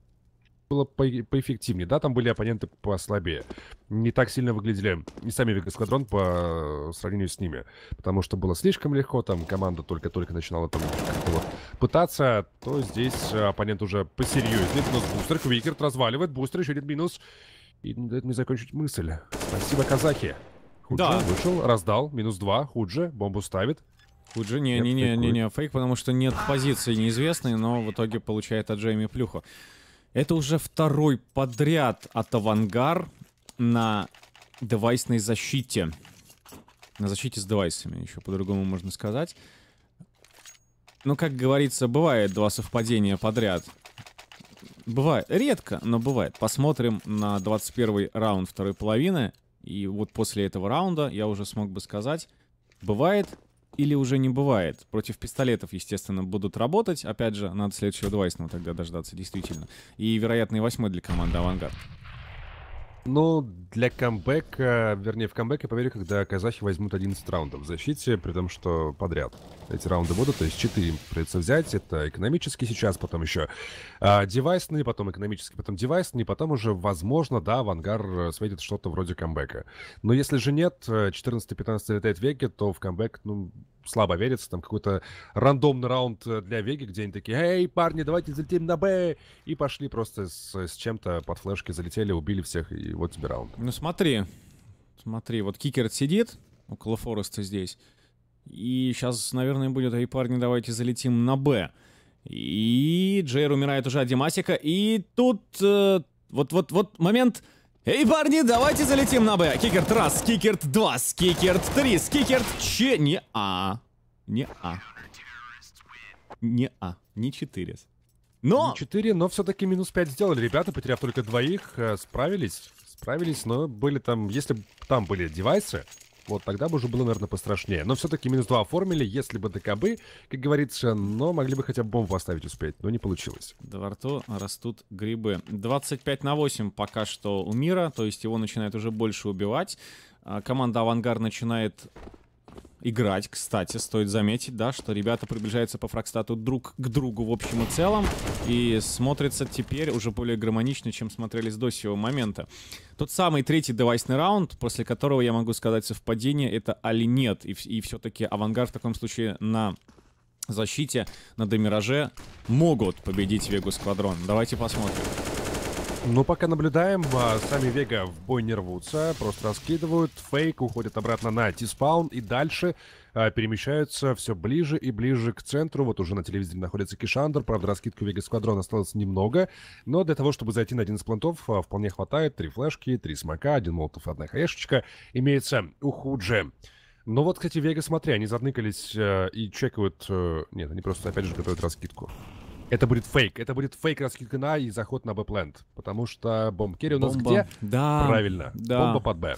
было по поэффективнее. Да, там были оппоненты послабее. Не так сильно выглядели и сами Век Эскадрон по сравнению с ними. Потому что было слишком легко, там команда только-только начинала там вот пытаться, то здесь оппонент уже посерьезнее. Минус бустер, Квикерт разваливает, бустер, еще один минус. И не дает мне закончить мысль. Спасибо, казахи. Худже да. вышел, раздал, минус два, Худже бомбу ставит, Худжи, не, не, не, не, не, фейк, потому что нет позиции неизвестной, но в итоге получает от Джейми плюху. Это уже второй подряд от Авангар на девайсной защите. На защите с девайсами, еще по-другому можно сказать. Ну, как говорится, бывает два совпадения подряд. Бывает. Редко, но бывает. Посмотрим на 21 раунд второй половины. И вот после этого раунда я уже смог бы сказать, бывает или уже не бывает. Против пистолетов, естественно, будут работать. Опять же, надо следующего девайсного тогда дождаться, действительно. И, вероятно, и восьмой для команды «Авангард». Ну, для камбэка, вернее, в камбэке, я поверю, когда казахи возьмут 11 раундов в защите, при том, что подряд эти раунды будут, то есть 4 придется взять, это экономически сейчас, потом еще а, девайсные, потом экономически, потом девайсные, потом уже, возможно, да, в ангар светит что-то вроде камбэка. Но если же нет, 14-15 э, летает веки, то в камбэк, ну, слабо верится, там какой-то рандомный раунд э, для Веги, где они такие, эй, парни, давайте залетим на Б, и пошли просто с, с чем-то под флешки залетели, убили всех, и вот тебе раунд. Ну смотри, смотри, вот Кикер сидит около Фореста здесь, и сейчас, наверное, будет, эй, парни, давайте залетим на Б. И Джейр умирает уже от Димасика, и тут э, вот, вот, вот момент Эй, парни, давайте залетим на Б. Кикерт раз, кикерт два, скикерт три, скикерт че... Не а. Не а. Не а. Не четыре. Но... Не четыре, но все-таки минус пять сделали. Ребята, потеряв только двоих, э, справились. Справились, но были там... Если там были девайсы, вот тогда бы уже было, наверное, пострашнее. Но все-таки минус 2 оформили, если бы ДКБ, как говорится, но могли бы хотя бы бомбу поставить успеть, но не получилось. Дворто растут грибы. 25 на 8 пока что у мира, то есть его начинает уже больше убивать. А, команда «Авангард» начинает играть. Кстати, стоит заметить, да, что ребята приближаются по фрагстату друг к другу в общем и целом. И смотрится теперь уже более гармонично, чем смотрелись до сего момента. Тот самый третий девайсный раунд, после которого я могу сказать совпадение, это али нет. И, и все-таки авангард в таком случае на защите, на демираже могут победить Вегу Сквадрон. Давайте посмотрим. Ну, пока наблюдаем, а, сами Вега в бой не рвутся, просто раскидывают, фейк уходит обратно на Тиспаун и дальше а, перемещаются все ближе и ближе к центру. Вот уже на телевизоре находится Кишандр, правда, раскидку Вега Сквадрон осталось немного, но для того, чтобы зайти на один из плантов, а, вполне хватает. Три флешки, три смока, один молотов, одна хаешечка имеется у Худжи. Ну вот, кстати, Вега, смотри, они заныкались э, и чекают... Э, нет, они просто, опять же, готовят раскидку. Это будет фейк. Это будет фейк Раскикана а и заход на б Потому что бомб керри у нас Бомба. где? Да. Правильно. Да. Бомба под Б.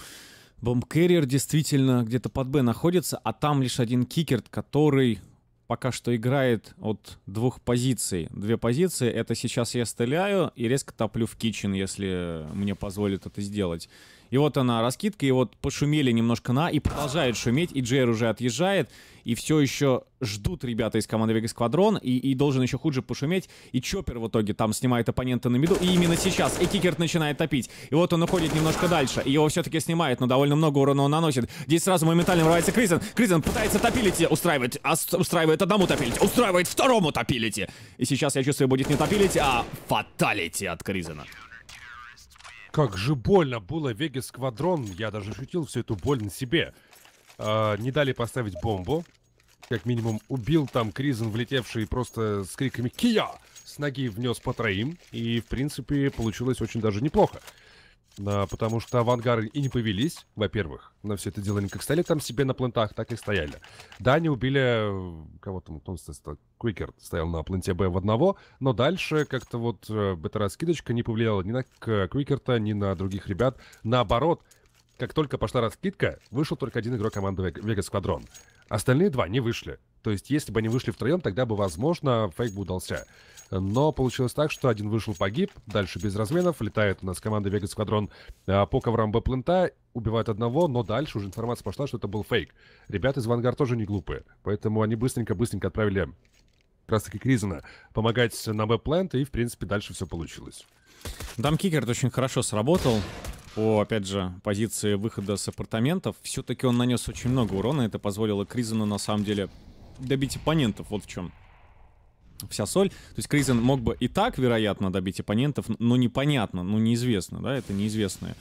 Бомб Бомбкерриер действительно где-то под Б находится, а там лишь один кикер, который пока что играет от двух позиций. Две позиции — это сейчас я стреляю и резко топлю в кичен, если мне позволят это сделать. И вот она, раскидка, и вот пошумели немножко на, и продолжает шуметь, и Джейр уже отъезжает, и все еще ждут ребята из команды Вега Сквадрон, и, и должен еще хуже пошуметь, и Чоппер в итоге там снимает оппонента на миду, и именно сейчас, и Кикерт начинает топить, и вот он уходит немножко дальше, и его все-таки снимает, но довольно много урона он наносит, здесь сразу моментально врывается Кризен, Кризен пытается топилить, устраивает, устраивает одному топилить, устраивает второму топилить, и сейчас, я чувствую, будет не топилить, а фаталити от Кризена как же больно было Веге Сквадрон. Я даже шутил всю эту боль на себе. Э, не дали поставить бомбу. Как минимум убил там Кризен, влетевший просто с криками «Кия!» С ноги внес по троим. И, в принципе, получилось очень даже неплохо. А, потому что авангары и не повелись, во-первых, на все это дело. Они как стояли там себе на плентах, так и стояли. Да, они убили э, кого то там, там Квикер стоял на пленте Б в одного, но дальше как-то вот э, эта раскидочка не повлияла ни на Квикерта, ни на других ребят. Наоборот, как только пошла раскидка, вышел только один игрок команды Вегас квадрон Остальные два не вышли. То есть, если бы они вышли втроем, тогда бы, возможно, фейк бы удался. Но получилось так, что один вышел погиб, дальше без разменов, летает у нас команда Вега Сквадрон а, по коврам Б-плента, убивает одного, но дальше уже информация пошла, что это был фейк. Ребята из Вангар тоже не глупые, поэтому они быстренько-быстренько отправили как раз-таки Кризена помогать на Б-плент, и, в принципе, дальше все получилось. Дамкикер очень хорошо сработал по, опять же, позиции выхода с апартаментов. Все-таки он нанес очень много урона, это позволило Кризену, на самом деле, добить оппонентов, вот в чем вся соль. То есть Кризен мог бы и так, вероятно, добить оппонентов, но непонятно, ну неизвестно, да, это неизвестная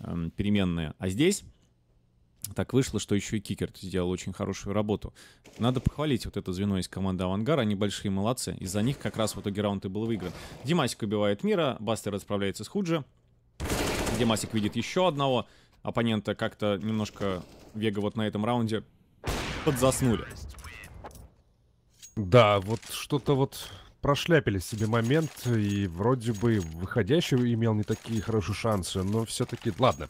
э, переменная. А здесь так вышло, что еще и Кикер сделал очень хорошую работу. Надо похвалить вот это звено из команды Авангар, они большие молодцы. Из-за них как раз в итоге раунд и был выигран. Димасик убивает Мира, Бастер расправляется с Худжи. Димасик видит еще одного оппонента, как-то немножко Вега вот на этом раунде подзаснули. Да, вот что-то вот прошляпили себе момент, и вроде бы выходящий имел не такие хорошие шансы, но все-таки ладно.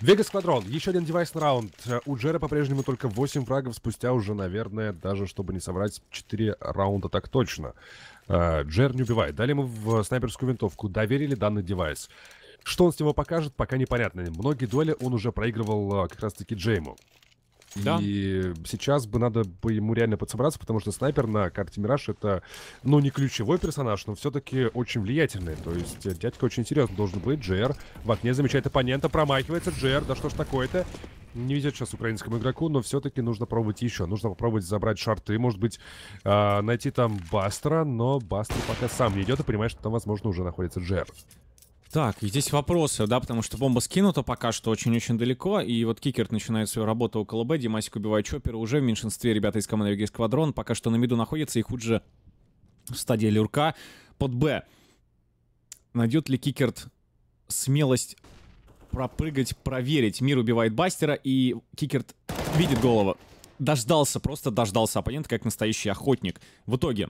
Вегас Квадрон, еще один девайс на раунд. У Джера по-прежнему только 8 врагов, спустя уже, наверное, даже чтобы не соврать, 4 раунда так точно. А, Джер не убивает. Дали ему в снайперскую винтовку, доверили данный девайс. Что он с него покажет, пока непонятно. Многие дуэли он уже проигрывал а, как раз-таки Джейму. Да. И сейчас бы надо бы ему реально подсобраться, потому что снайпер на карте Мираж это, ну, не ключевой персонаж, но все-таки очень влиятельный. То есть э, дядька очень серьезно должен быть. Джер в окне замечает оппонента, промахивается. Джер, да что ж такое-то? Не везет сейчас украинскому игроку, но все-таки нужно пробовать еще. Нужно попробовать забрать шарты, может быть, э, найти там Бастера, но Бастер пока сам не идет и понимает, что там, возможно, уже находится Джер. Так, и здесь вопросы, да, потому что бомба скинута пока что очень-очень далеко, и вот Кикерт начинает свою работу около Б, Димасик убивает Чоппера, уже в меньшинстве ребята из команды Вегей Сквадрон пока что на миду находятся, и хуже в стадии люрка под Б. Найдет ли Кикерт смелость пропрыгать, проверить? Мир убивает Бастера, и Кикерт видит голову. Дождался, просто дождался оппонента, как настоящий охотник. В итоге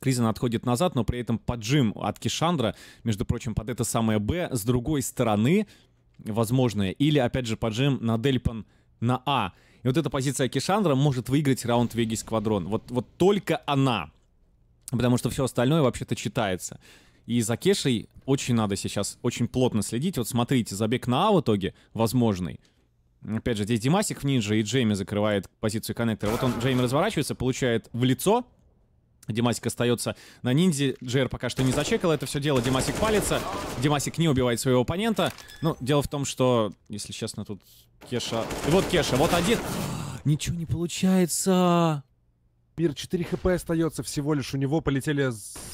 Кризин отходит назад, но при этом поджим от Кишандра, между прочим, под это самое «Б» с другой стороны возможное. Или, опять же, поджим на Дельпан на «А». И вот эта позиция Кишандра может выиграть раунд Веги квадрон. Вот, вот только она. Потому что все остальное вообще-то читается. И за Кешей очень надо сейчас очень плотно следить. Вот смотрите, забег на А в итоге возможный. Опять же, здесь Димасик в ниндже, и Джейми закрывает позицию коннектора. Вот он, Джейми разворачивается, получает в лицо, Димасик остается на ниндзе. Джер пока что не зачекал это все дело. Димасик палится. Димасик не убивает своего оппонента. Ну, дело в том, что, если честно, тут Кеша... И вот Кеша, вот один... Ничего не получается. Мир 4 хп остается всего лишь. У него полетели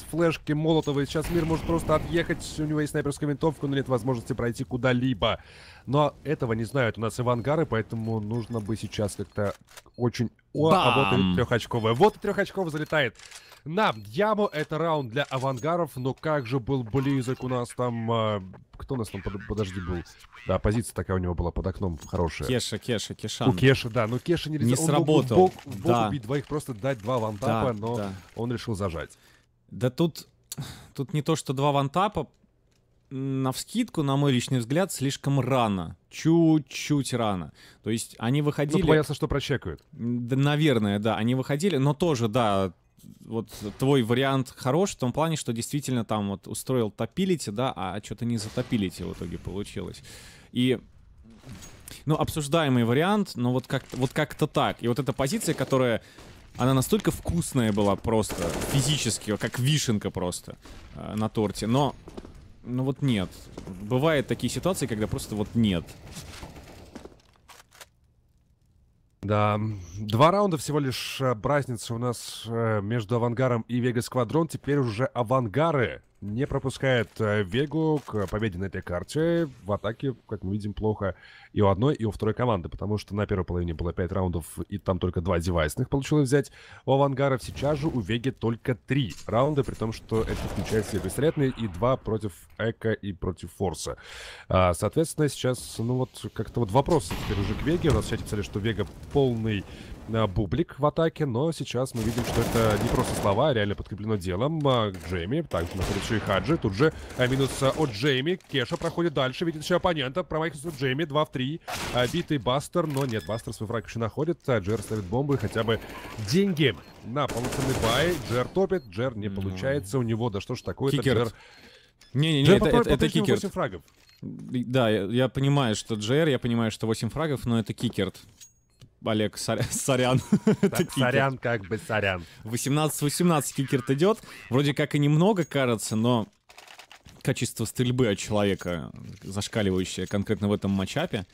флешки молотовые. сейчас Мир может просто отъехать. У него есть снайперская винтовка, но нет возможности пройти куда-либо. Но этого не знают у нас Ивангары, поэтому нужно бы сейчас как-то очень... О, Бам! а вот и трехочковая. Вот и трехочковая залетает на яму. Это раунд для авангаров. Но как же был близок у нас там... Э, кто у нас там, под, подожди, был? Да, позиция такая у него была под окном хорошая. Кеша, Кеша, Кеша. У Кеша, да. Но ну, Кеша нельзя... Не он сработал. Мог в бок, в бок да. убить двоих, просто дать два вантапа, да, но да. он решил зажать. Да тут... Тут не то, что два вантапа, на вскидку, на мой личный взгляд, слишком рано. Чуть-чуть рано. То есть они выходили... Ну, боялся, что прочекают. Да, наверное, да. Они выходили, но тоже, да, вот твой вариант хорош в том плане, что действительно там вот устроил топилити, да, а, а что-то не затопилити в итоге получилось. И ну, обсуждаемый вариант, но вот как-то вот как так. И вот эта позиция, которая она настолько вкусная была просто, физически, как вишенка просто э, на торте. Но, ну вот нет. Бывают такие ситуации, когда просто вот нет. Да, два раунда всего лишь э, разница у нас э, между Авангаром и Вега Сквадрон. Теперь уже Авангары не пропускает э, Вегу к победе на этой карте. В атаке, как мы видим, плохо и у одной, и у второй команды, потому что на первой половине было 5 раундов, и там только 2 девайсных получилось взять. У Авангаров сейчас же у Веги только 3 раунда, при том, что это включает все бессредные и 2 против Эко и против Форса. А, соответственно, сейчас, ну вот, как-то вот вопросы теперь уже к Веге. У нас в чате писали, что Вега полный Э, бублик в атаке, но сейчас мы видим, что это не просто слова, а реально подкреплено делом. А, Джейми, также находится еще и Хаджи, тут же э, минус э, от Джейми, Кеша проходит дальше, видит еще оппонента, промахивается Джейми, 2 в 3, битый Бастер, но нет, Бастер свой фраг еще находит, Джер ставит бомбы, хотя бы деньги на полноценный бай, Джер топит, Джер не получается у него, да что ж такое-то, Джер... Не-не-не, это, это, это кикер. фрагов. Да, я, я понимаю, что Джер, я понимаю, что 8 фрагов, но это кикерт. Олег, сорян. Так, сорян, как бы сорян. 18-18 кикерт идет. Вроде как и немного, кажется, но качество стрельбы от человека зашкаливающее конкретно в этом матчапе.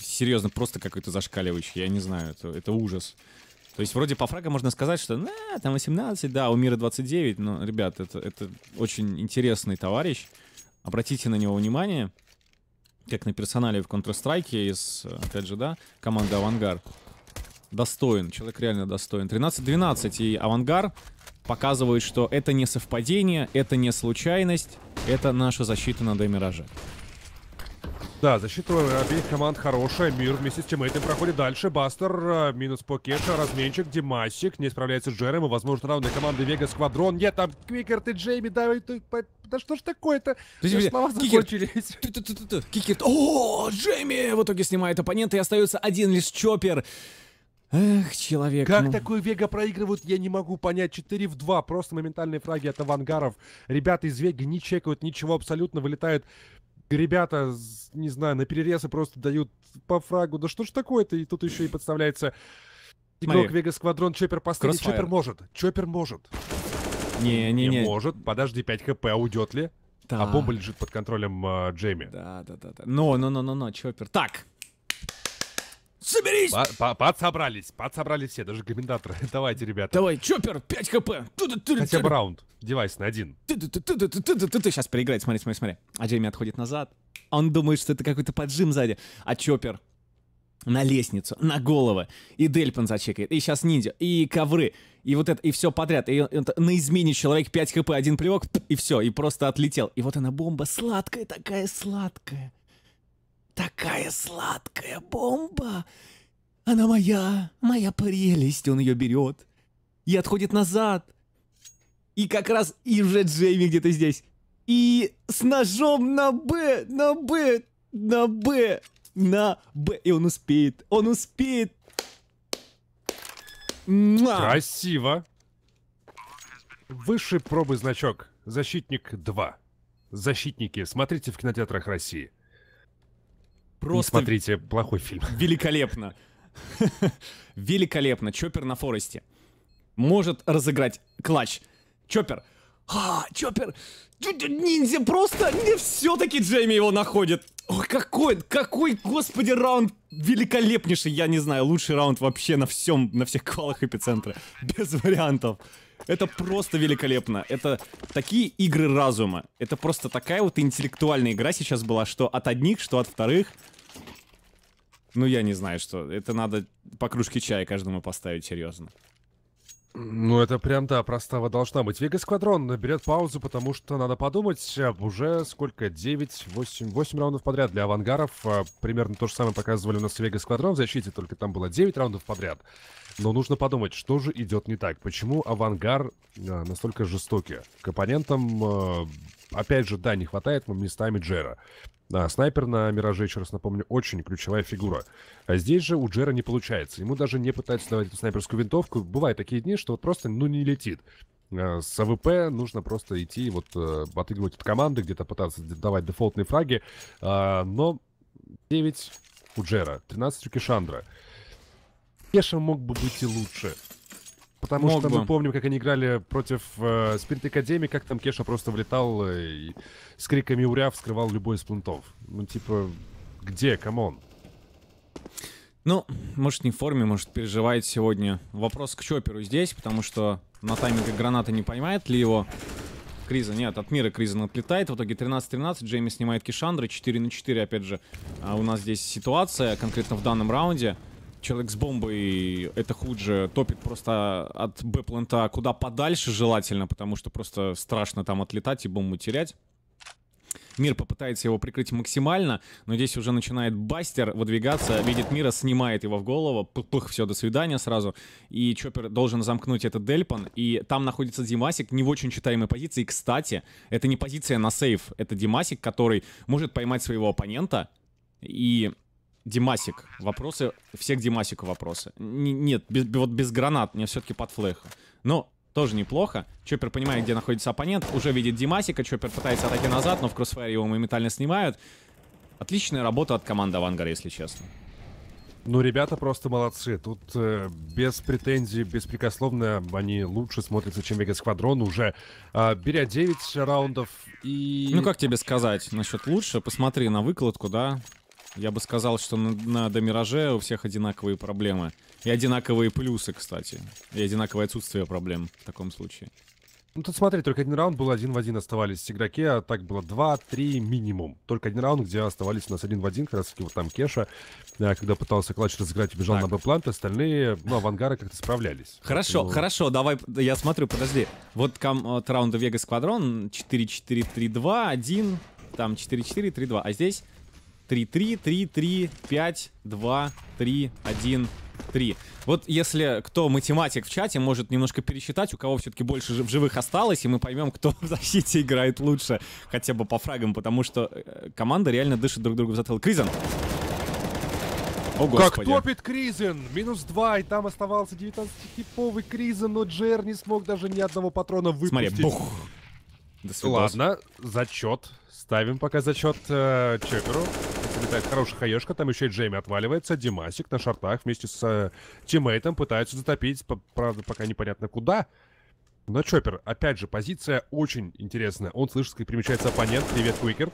Серьезно, просто какой-то зашкаливающий, я не знаю, это, это ужас. То есть вроде по фрагам можно сказать, что nah, там 18, да, у мира 29, но, ребят, это, это очень интересный товарищ. Обратите на него внимание, как на персонале в Counter-Strike из, опять же, да, команды «Авангард» достоин. Человек реально достоин. 13-12. И Авангар показывает, что это не совпадение, это не случайность, это наша защита на д Да, защита обеих команд хорошая. Мир вместе с тиммейтом проходит дальше. Бастер, э, минус Покеша, разменчик, Димасик. Не справляется с Джерем. И, возможно, раунды команды Вега Сквадрон. Нет, там Квикер ты Джейми давай давит. Да что ж такое-то? Слова закончились. Кикер. О, Джейми в итоге снимает оппонента и остается один лишь Чоппер. Эх, человек. Как ну... такой Вега проигрывают, я не могу понять. 4 в 2, просто моментальные фраги от авангаров. Ребята из Веги не чекают ничего абсолютно, вылетают ребята, не знаю, на перерезы просто дают по фрагу. Да что ж такое-то? И тут еще и подставляется игрок Вега Сквадрон Чоппер поставил. Crossfire. Чоппер может. Чоппер может. Не, не, не. Не может. Подожди, 5 хп, а уйдет ли? А да. А бомба лежит под контролем э, Джейми. Да, да, да, да. Но, но, но, но, но, Чоппер. Так, Соберись! По подсобрались, подсобрались все, даже комментаторы. Давайте, ребята. Давай, Чоппер, 5 хп. Хотя бы раунд. Девайс на один. Ты сейчас переиграет, смотри, смотри, смотри. А Джейми отходит назад. Он думает, что это какой-то поджим сзади. А Чоппер на лестницу, на головы. И дельпен зачекает, и сейчас ниндзя, и ковры, и вот это, и все подряд. И это, на измене человек 5 хп, один плевок, и все, и просто отлетел. И вот она бомба, сладкая такая, сладкая. Такая сладкая бомба! Она моя, моя прелесть, он ее берет. И отходит назад. И как раз и уже Джейми где-то здесь. И с ножом на Б, на Б, на Б, на Б. И он успеет, он успеет. Красиво. Высший пробы значок. Защитник 2. Защитники, смотрите в кинотеатрах России. Просто... Не смотрите, плохой фильм. Великолепно. Великолепно. Чоппер на Форесте. Может разыграть клатч. Чоппер. А, Чоппер. Ниндзя просто... Не все-таки Джейми его находит. Ой, какой, какой, господи, раунд великолепнейший, я не знаю, лучший раунд вообще на всем, на всех квалах эпицентра. Без вариантов. Это просто великолепно. Это такие игры разума. Это просто такая вот интеллектуальная игра сейчас была, что от одних, что от вторых. Ну, я не знаю, что. Это надо по кружке чая каждому поставить, серьезно. Ну, это прям, да, простава должна быть. Вега Сквадрон берет паузу, потому что надо подумать об э, уже сколько? 9, 8, 8 раундов подряд для авангаров. Э, примерно то же самое показывали у нас Вега Сквадрон в защите, только там было 9 раундов подряд. Но нужно подумать, что же идет не так? Почему авангар э, настолько жестокий к оппонентам? опять же, да, не хватает вам местами Джера. А, снайпер на Мираже, еще раз напомню, очень ключевая фигура. А здесь же у Джера не получается. Ему даже не пытаются давать эту снайперскую винтовку. Бывают такие дни, что вот просто, ну, не летит. А, с АВП нужно просто идти, вот, э, отыгрывать от команды, где-то пытаться давать дефолтные фраги. А, но 9 у Джера, 13 у Кишандра. Кеша мог бы быть и лучше. Потому Мог что бы. мы помним, как они играли против э, Спирт Академии, как там Кеша просто влетал э, и с криками «Уря!» вскрывал любой из плентов. Ну, типа, где, камон? Ну, может, не в форме, может, переживает сегодня. Вопрос к Чоперу здесь, потому что на тайминге граната не поймает ли его. Криза, нет, от мира Криза отлетает. В итоге 13-13, Джейми снимает Кишандра, 4 на 4, опять же. А у нас здесь ситуация, конкретно в данном раунде человек с бомбой, это хуже, топит просто от б куда подальше желательно, потому что просто страшно там отлетать и бомбу терять. Мир попытается его прикрыть максимально, но здесь уже начинает Бастер выдвигаться, видит Мира, снимает его в голову, пух все, до свидания сразу, и Чоппер должен замкнуть этот Дельпан, и там находится Димасик, не в очень читаемой позиции, кстати, это не позиция на сейф, это Димасик, который может поймать своего оппонента, и Димасик. Вопросы. Всех Димасика вопросы. Н нет, без, вот без гранат. Мне все-таки под флеха. Но тоже неплохо. Чоппер понимает, где находится оппонент. Уже видит Димасика. Чоппер пытается атаки назад, но в кроссфайре его моментально снимают. Отличная работа от команды Авангара, если честно. Ну, ребята просто молодцы. Тут э, без претензий, беспрекословно они лучше смотрятся, чем Вегас Квадрон уже. Э, беря 9 раундов и... Ну, как тебе сказать насчет лучше? Посмотри на выкладку, да? Я бы сказал, что на, на Домираже у всех одинаковые проблемы. И одинаковые плюсы, кстати. И одинаковое отсутствие проблем в таком случае. Ну тут смотри, только один раунд был один в один оставались игроки, а так было 2-3 минимум. Только один раунд, где оставались у нас один в один, как раз таки вот там Кеша, э, когда пытался клатч разыграть, убежал так. на Б-плант, остальные, ну, авангары как-то справлялись. Хорошо, Поэтому... хорошо, давай, я смотрю, подожди. Вот там от раунда Вега Сквадрон 4-4-3-2, 1, там 4-4-3-2, а здесь 3-3, 3-3, 5, 2, 3, 1, 3. Вот если кто математик в чате, может немножко пересчитать, у кого все-таки больше в живых осталось, и мы поймем, кто в защите играет лучше, хотя бы по фрагам, потому что э, команда реально дышит друг другу в затылок. Кризен! О, как топит Кризен! Минус 2, и там оставался 19-типовый Кризен, но Джер не смог даже ни одного патрона выпустить. Смотри, бух! Ладно, зачет. Ставим пока зачет э, Чеперу. Летает хорошая хаешка, там еще и Джейми отваливается. Димасик на шартах вместе с э, тиммейтом пытаются затопить, по правда, пока непонятно куда. Но Чоппер, опять же, позиция очень интересная. Он слышит, как перемещается оппонент. Привет, Куикер.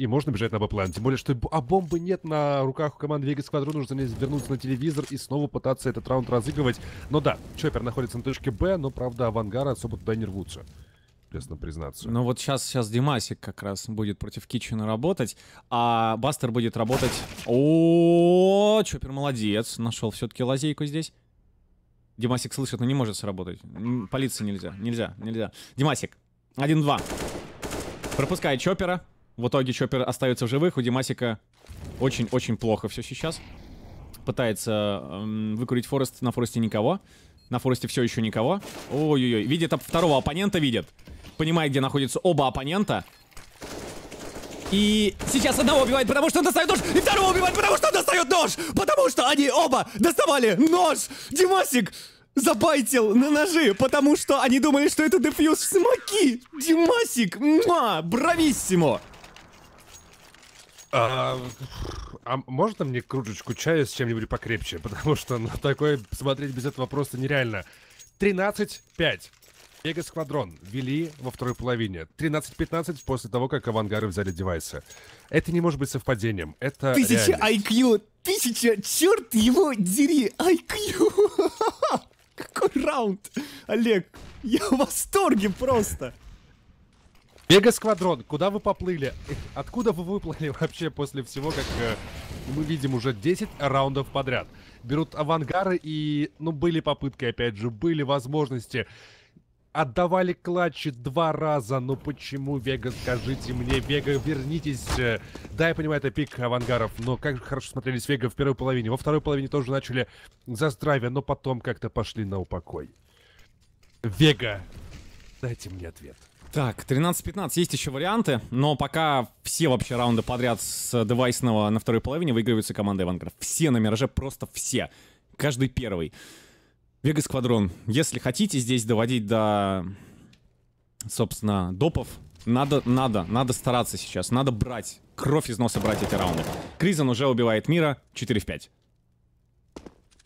И можно бежать на Б-план. Тем более, что а бомбы нет на руках у команды Вега Сквадрон. Нужно вернуться на телевизор и снова пытаться этот раунд разыгрывать. Но да, Чоппер находится на точке Б, но, правда, авангара особо туда не рвутся честно признаться. Ну вот сейчас, сейчас Димасик как раз будет против Кичина работать, а Бастер будет работать... О, Чоппер молодец, нашел все-таки лазейку здесь. Димасик слышит, но не может сработать. Полиции нельзя, нельзя, нельзя. Димасик, 1-2. Пропускает Чоппера. В итоге Чоппер остается в живых. У Димасика очень-очень плохо все сейчас. Пытается эм, выкурить Форест. На Форесте никого. На Форесте все еще никого. Ой-ой-ой. Видит второго оппонента, видит понимает, где находятся оба оппонента. И сейчас одного убивает, потому что он достает нож, и второго убивает, потому что он достает нож! Потому что они оба доставали нож! Димасик забайтил на ножи, потому что они думали, что это дефьюз смоки! Димасик! Муа! Брависсимо! А, а можно мне кружечку чая с чем-нибудь покрепче? Потому что на такое смотреть без этого просто нереально. 13-5. Мега-сквадрон вели во второй половине. 13-15 после того, как авангары взяли девайсы. Это не может быть совпадением. Это Тысяча реальность. IQ! Тысяча! Черт его дери! IQ! Какой раунд! Олег, я в восторге просто! Мега-сквадрон, куда вы поплыли? Откуда вы выплыли вообще после всего, как э, мы видим уже 10 раундов подряд? Берут авангары и, ну, были попытки, опять же, были возможности. Отдавали клатчи два раза. Ну почему, Вега, скажите мне, Вега, вернитесь. Да, я понимаю, это пик авангаров, но как хорошо смотрелись Вега в первой половине. Во второй половине тоже начали за здравие, но потом как-то пошли на упокой. Вега, дайте мне ответ. Так, 13-15, есть еще варианты, но пока все вообще раунды подряд с девайсного на второй половине выигрываются команды Авангард. Все на мираже, просто все. Каждый первый. Вега Сквадрон. Если хотите здесь доводить до, собственно, допов, надо, надо, надо стараться сейчас. Надо брать. Кровь из носа брать эти раунды. Кризан уже убивает мира 4 в 5.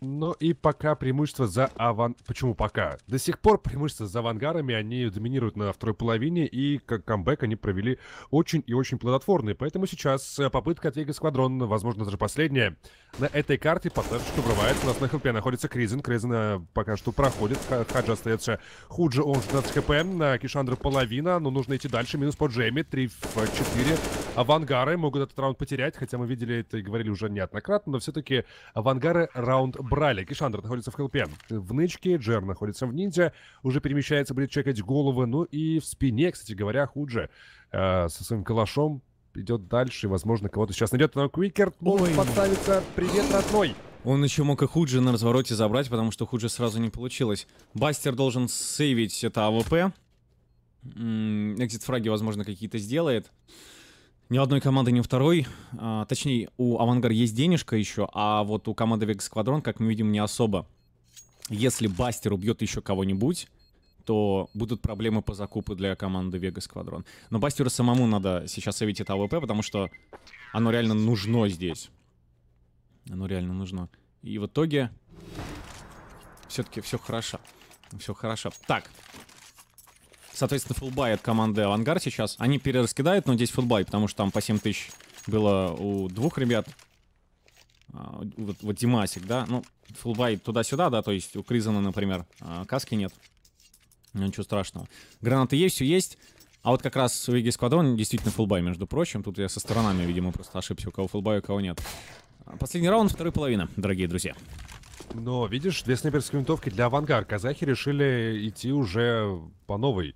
Ну и пока преимущество за аван... Почему пока? До сих пор преимущество за авангарами, они доминируют на второй половине, и как камбэк они провели очень и очень плодотворный. Поэтому сейчас э, попытка от Вега Сквадрон, возможно, даже последняя. На этой карте подставщик врывается, у нас на хп находится Кризен. Кризен э, пока что проходит, Хаджа остается хуже, он 16 хп, на Кишандра половина, но нужно идти дальше, минус по Джейми, 3 в 4. Авангары могут этот раунд потерять, хотя мы видели это и говорили уже неоднократно, но все-таки авангары раунд брали. Кишандр находится в хелпе, в нычке, Джер находится в ниндзя, уже перемещается, будет чекать головы, ну и в спине, кстати говоря, Худже Э, со своим калашом идет дальше, возможно, кого-то сейчас найдет, но Квикерт может подставиться. Привет, родной! Он еще мог и Худжи на развороте забрать, потому что Худжи сразу не получилось. Бастер должен сейвить это АВП. Экзит-фраги, возможно, какие-то сделает. Ни одной команды, ни второй. А, точнее, у Авангар есть денежка еще, а вот у команды Вега Сквадрон, как мы видим, не особо. Если Бастер убьет еще кого-нибудь, то будут проблемы по закупу для команды Вега Сквадрон. Но Бастеру самому надо сейчас советить это АВП, потому что оно реально нужно здесь. Оно реально нужно. И в итоге все-таки все хорошо. Все хорошо. Так, Соответственно, фулбай от команды «Авангард» сейчас. Они перераскидают, но здесь фулбай, потому что там по 7 тысяч было у двух ребят. А, вот, вот Димасик, да? Ну, фулбай туда-сюда, да, то есть у Кризана, например, а, каски нет. Ну, ничего страшного. Гранаты есть, все есть. А вот как раз у Веги Сквадрон действительно фулбай, между прочим. Тут я со сторонами, видимо, просто ошибся, у кого фулбай, у кого нет. А, последний раунд, вторая половина, дорогие друзья. Но, видишь, две снайперские винтовки для авангар. Казахи решили идти уже по новой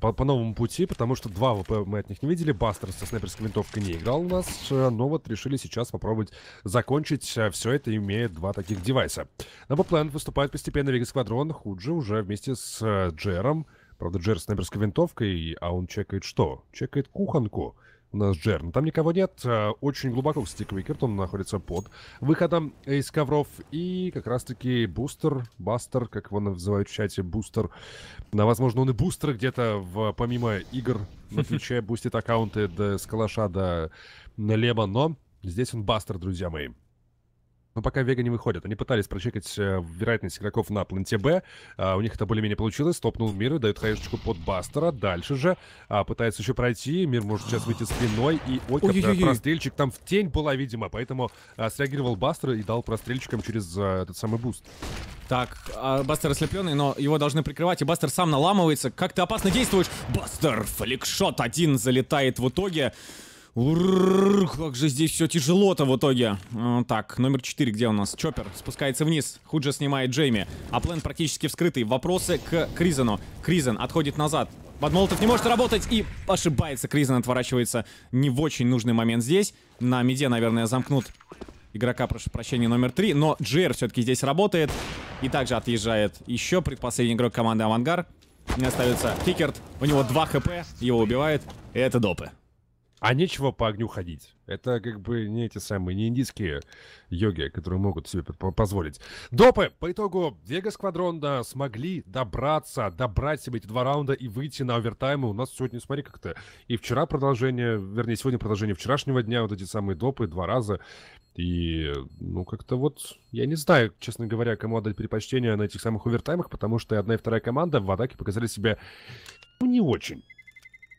по, по новому пути, потому что два ВП мы от них не видели. Бастер со снайперской винтовкой не играл у нас, э, но вот решили сейчас попробовать закончить э, все это, имея два таких девайса. На Боплен выступает постепенно вегас-квадрон. Худжи уже вместе с э, Джером. Правда, Джер с снайперской винтовкой, а он чекает что? Чекает кухонку у нас Джерн. Там никого нет. А очень глубоко, кстати, Квикерт. Он находится под выходом из ковров. И как раз-таки бустер, бастер, как его называют в чате, бустер. На, возможно, он и бустер где-то в, помимо игр на Твиче бустит аккаунты до Скалаша до Леба, но здесь он бастер, друзья мои но пока Вега не выходит. Они пытались прочекать э, вероятность игроков на планте Б. А, у них это более-менее получилось. Топнул Мир и дает хаешечку под Бастера. Дальше же а, пытается еще пройти. Мир может сейчас выйти спиной. И ой, как ой, ой, прострельчик там в тень была, видимо. Поэтому а, среагировал Бастер и дал прострельчикам через этот самый буст. Так, Бастер ослепленный, но его должны прикрывать, и Бастер сам наламывается. Как ты опасно действуешь? Бастер, фликшот один залетает в итоге. Урррр, как же здесь все тяжело-то в итоге. Так, номер 4 где у нас? Чоппер спускается вниз. Худжа снимает Джейми. А план практически вскрытый. Вопросы к Кризану. Кризан отходит назад. Подмолотов не может работать и ошибается. Кризан отворачивается не в очень нужный момент здесь. На миде, наверное, замкнут игрока, прошу прощения, номер 3. Но Джер все-таки здесь работает. И также отъезжает еще предпоследний игрок команды Авангар. Остается Кикерт. У него 2 хп. Его убивает. Это допы. А нечего по огню ходить. Это как бы не эти самые, не индийские йоги, которые могут себе позволить. Допы! По итогу Вега Сквадрона смогли добраться, добрать себе эти два раунда и выйти на овертаймы. У нас сегодня, смотри, как-то и вчера продолжение, вернее, сегодня продолжение вчерашнего дня, вот эти самые допы два раза. И, ну, как-то вот, я не знаю, честно говоря, кому отдать предпочтение на этих самых овертаймах, потому что и одна и вторая команда в атаке показали себя ну, не очень.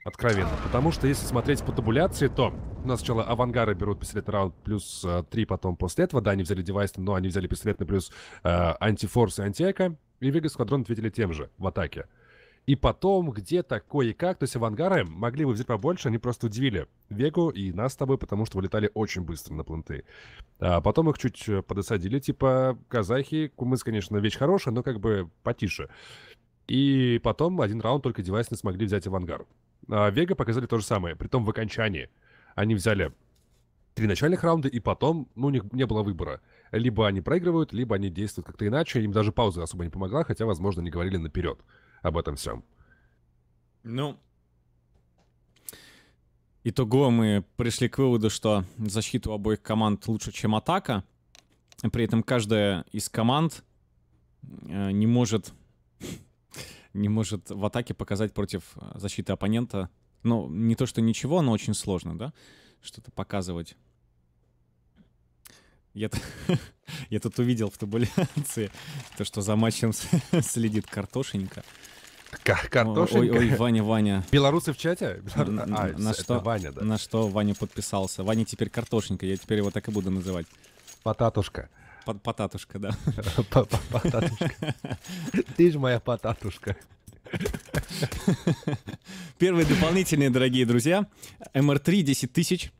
Откровенно. Потому что если смотреть по табуляции, то у нас сначала авангары берут пистолет раунд плюс э, 3, потом после этого, да, они взяли девайс, но они взяли пистолет на плюс э, антифорс и антиэко, и Вега Сквадрон ответили тем же в атаке. И потом где такое и как то есть авангары могли бы взять побольше, они просто удивили Вегу и нас с тобой, потому что вылетали очень быстро на планты. А потом их чуть э, подосадили, типа казахи, кумыс, конечно, вещь хорошая, но как бы потише. И потом один раунд только девайсно смогли взять авангард. А Вега показали то же самое, При притом в окончании. Они взяли три начальных раунда, и потом, ну, у них не было выбора. Либо они проигрывают, либо они действуют как-то иначе. Им даже пауза особо не помогла, хотя, возможно, не говорили наперед об этом всем. Ну, итого мы пришли к выводу, что защита у обоих команд лучше, чем атака. При этом каждая из команд э, не может не может в атаке показать против э, защиты оппонента. Ну, не то что ничего, но очень сложно, да, что-то показывать. Я, я тут увидел в табуляции то, что за матчем следит картошенька. картошенька? Ой, ой, Ваня, Ваня. Белорусы в чате? Белор... На, а, на, что, Ваня, да. на что Ваня подписался. Ваня теперь картошенька, я теперь его так и буду называть. Потатушка. Потатушка, да. Потатушка. Ты же моя потатушка. Первые дополнительные, дорогие друзья. МР-3 10 тысяч.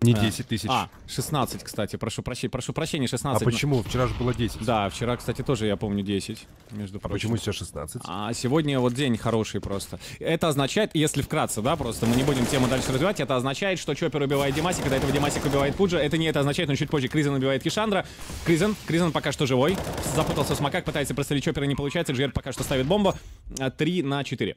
Не 10 э, тысяч. А, 16, кстати, прошу, прощения, прошу прощения, 16. А почему? Вчера же было 10. Да, вчера, кстати, тоже, я помню, 10, между а прочим. А почему сейчас 16? А сегодня вот день хороший просто. Это означает, если вкратце, да, просто мы не будем тему дальше развивать, это означает, что Чоппер убивает Димасика, до этого Димасик убивает Пуджа. Это не это означает, но чуть позже Кризен убивает Кишандра. Кризен, Кризен пока что живой, запутался в смоках, пытается прострелить Чоппера, не получается, Джер пока что ставит бомбу. 3 на 4.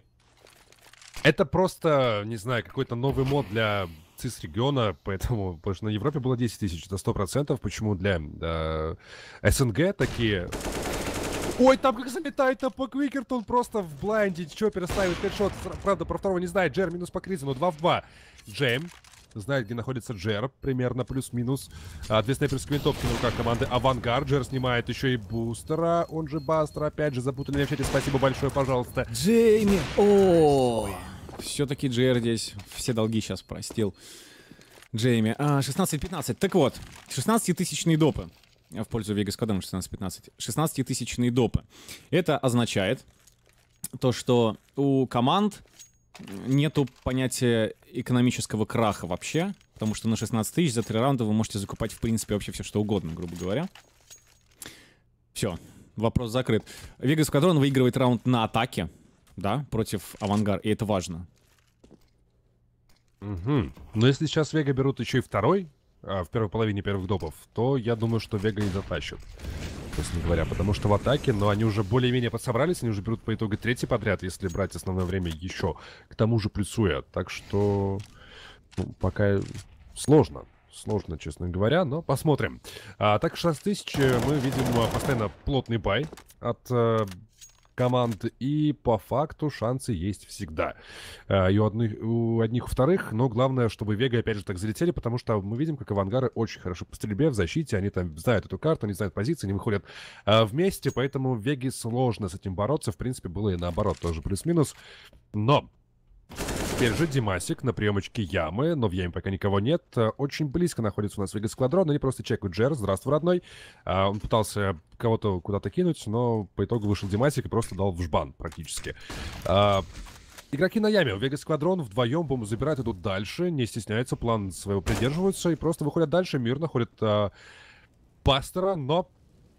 Это просто, не знаю, какой-то новый мод для ЦИС региона, поэтому, потому что на Европе было 10 тысяч, это 100%. Почему для э, СНГ такие... Ой, там как залетает там по Квикертон просто в блайнде. Чоппер ставит хедшот. Правда, про второго не знает. Джер минус по кризу, но 2 в 2. Джейм знает, где находится Джер, примерно плюс-минус. А, две снайперские винтовки на руках команды Авангард. Джер снимает еще и Бустера, он же Бастер. Опять же, запутанный в чате. Спасибо большое, пожалуйста. Джейми! О! Все-таки Джер здесь все долги сейчас простил. Джейми. А, 16-15. Так вот, 16-тысячные допы. я В пользу Вегас Кодом 16-15. 16-тысячные допы. Это означает то, что у команд нету понятия экономического краха вообще, потому что на 16 тысяч за три раунда вы можете закупать, в принципе, вообще все что угодно, грубо говоря. Все, вопрос закрыт. Вегас Сквадрон выигрывает раунд на атаке, да, против Авангар, и это важно. Угу. Но если сейчас Вега берут еще и второй, а, в первой половине первых допов, то я думаю, что Вега не затащит. Честно говоря, потому что в атаке, но они уже более-менее подсобрались, они уже берут по итогу третий подряд, если брать основное время еще. К тому же плюсуя, так что ну, пока сложно. Сложно, честно говоря, но посмотрим. А, так, 6000 мы видим а, постоянно плотный бай от э, команд, и по факту шансы есть всегда. Э, и у одних, у одних, у вторых, но главное, чтобы Вега опять же так залетели, потому что мы видим, как авангары очень хорошо по стрельбе, в защите, они там знают эту карту, они знают позиции, они выходят э, вместе, поэтому Веге сложно с этим бороться, в принципе, было и наоборот тоже плюс-минус, но... Теперь же Димасик на приемочке Ямы, но в Яме пока никого нет. Э, очень близко находится у нас Вегас Квадрон, они просто чекают Джер. Здравствуй, родной. А, он пытался кого-то куда-то кинуть, но по итогу вышел Димасик и просто дал в жбан практически. А, игроки на яме. Вегас Квадрон вдвоем бомбу забирать идут дальше. Не стесняются, план своего придерживаются и просто выходят дальше. Мир находит э, а, Пастера, но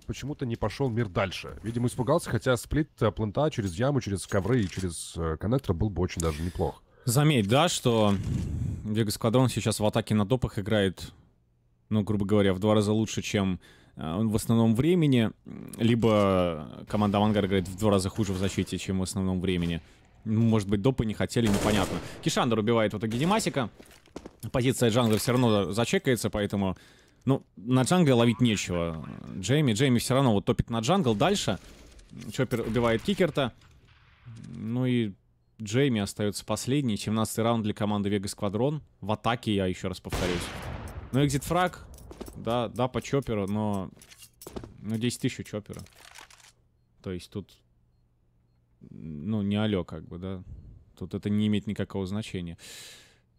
почему-то не пошел мир дальше. Видимо, испугался, хотя сплит э, плента через яму, через ковры и через э, коннектор был бы очень даже неплох. Заметь, да, что Вегас-квадрон сейчас в атаке на допах играет, ну, грубо говоря, в два раза лучше, чем э, в основном времени, либо команда Авангар играет в два раза хуже в защите, чем в основном времени. Ну, может быть, допы не хотели, непонятно. Ну, Кишандр убивает в итоге Димасика. Позиция джангла все равно зачекается, поэтому... Ну, на джангла ловить нечего. Джейми, Джейми все равно вот топит на джангл. Дальше Чоппер убивает Кикерта. Ну и Джейми остается последний. 17 раунд для команды Вега Сквадрон. В атаке я еще раз повторюсь. Ну, экзит фраг. Да, да, по чоперу, но... Ну, 10 тысяч у чопера. То есть тут... Ну, не алё, как бы, да. Тут это не имеет никакого значения.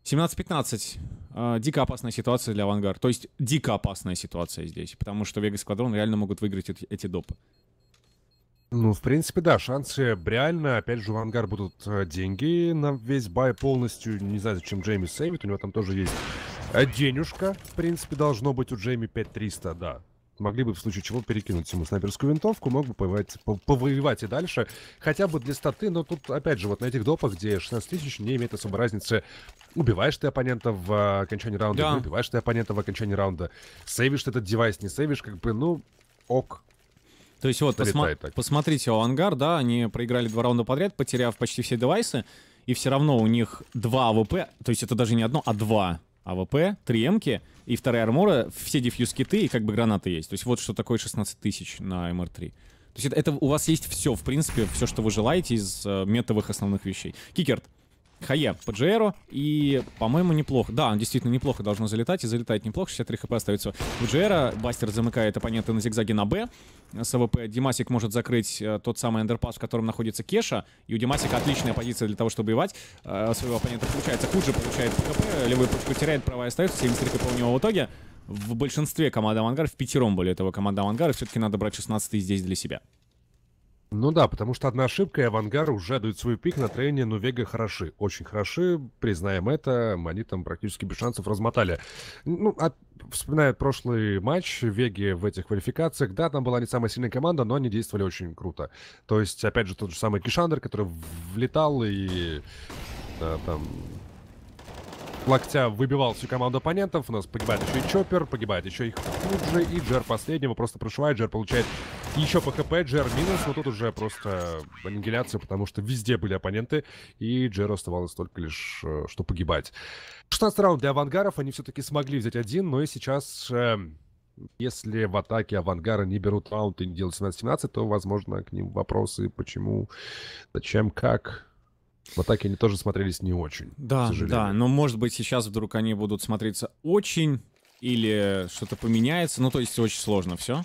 17-15. А, дико опасная ситуация для Авангар. То есть дико опасная ситуация здесь, потому что Вега Сквадрон реально могут выиграть эти допы. Ну, в принципе, да, шансы реально. Опять же, у Ангар будут э, деньги на весь бай полностью. Не знаю, зачем Джейми сейвит. У него там тоже есть э, денежка. В принципе, должно быть у Джейми 5300, да. Могли бы в случае чего перекинуть ему снайперскую винтовку, мог бы повоевать, повоевать и дальше, хотя бы для статы, но тут, опять же, вот на этих допах, где 16 тысяч, не имеет особой разницы, убиваешь ты оппонента в э, окончании раунда, да. не убиваешь ты оппонента в окончании раунда, сейвишь ты этот девайс, не сейвишь, как бы, ну, ок, то есть вот посма- посмотрите, у Ангар, да, они проиграли два раунда подряд, потеряв почти все девайсы, и все равно у них два АВП, то есть это даже не одно, а два АВП, три Эмки и вторая армора, все дефьюз-киты и как бы гранаты есть. То есть вот что такое 16 тысяч на МР-3. То есть это, это у вас есть все, в принципе, все, что вы желаете из э, метовых основных вещей. Кикерт, Хае по Джейру, и, по-моему, неплохо. Да, он действительно неплохо должно залетать, и залетает неплохо, 63 хп остается у Джейра. Бастер замыкает оппонента на зигзаге на Б с АВП. Димасик может закрыть э, тот самый эндерпас, в котором находится Кеша, и у Димасика отличная позиция для того, чтобы воевать. Э, своего оппонента получается хуже, получает хп, левую пушку теряет, правая остается, 73 хп у него в итоге. В большинстве команд Авангар, в пятером были этого команда Авангар, все-таки надо брать 16 здесь для себя. Ну да, потому что одна ошибка, и Авангар уже дают свой пик на трейне, но «Ну, Вега хороши, очень хороши, признаем это, они там практически без шансов размотали. Ну, а, вспоминая прошлый матч Веги в этих квалификациях, да, там была не самая сильная команда, но они действовали очень круто. То есть, опять же, тот же самый Кишандер, который влетал и да, там локтя выбивал всю команду оппонентов. У нас погибает еще и Чоппер, погибает еще и Худжи, и Джер последнего просто прошивает. Джер получает и еще по хп Джер минус, но тут уже просто аннигиляция, потому что везде были оппоненты, и Джер оставалось только лишь, э, что погибать. 16 раунд для авангаров, они все-таки смогли взять один, но и сейчас... Э, если в атаке авангара не берут раунд и не делают 17-17, то, возможно, к ним вопросы, почему, зачем, как. В атаке они тоже смотрелись не очень. Да, да, но может быть сейчас вдруг они будут смотреться очень или что-то поменяется. Ну, то есть очень сложно все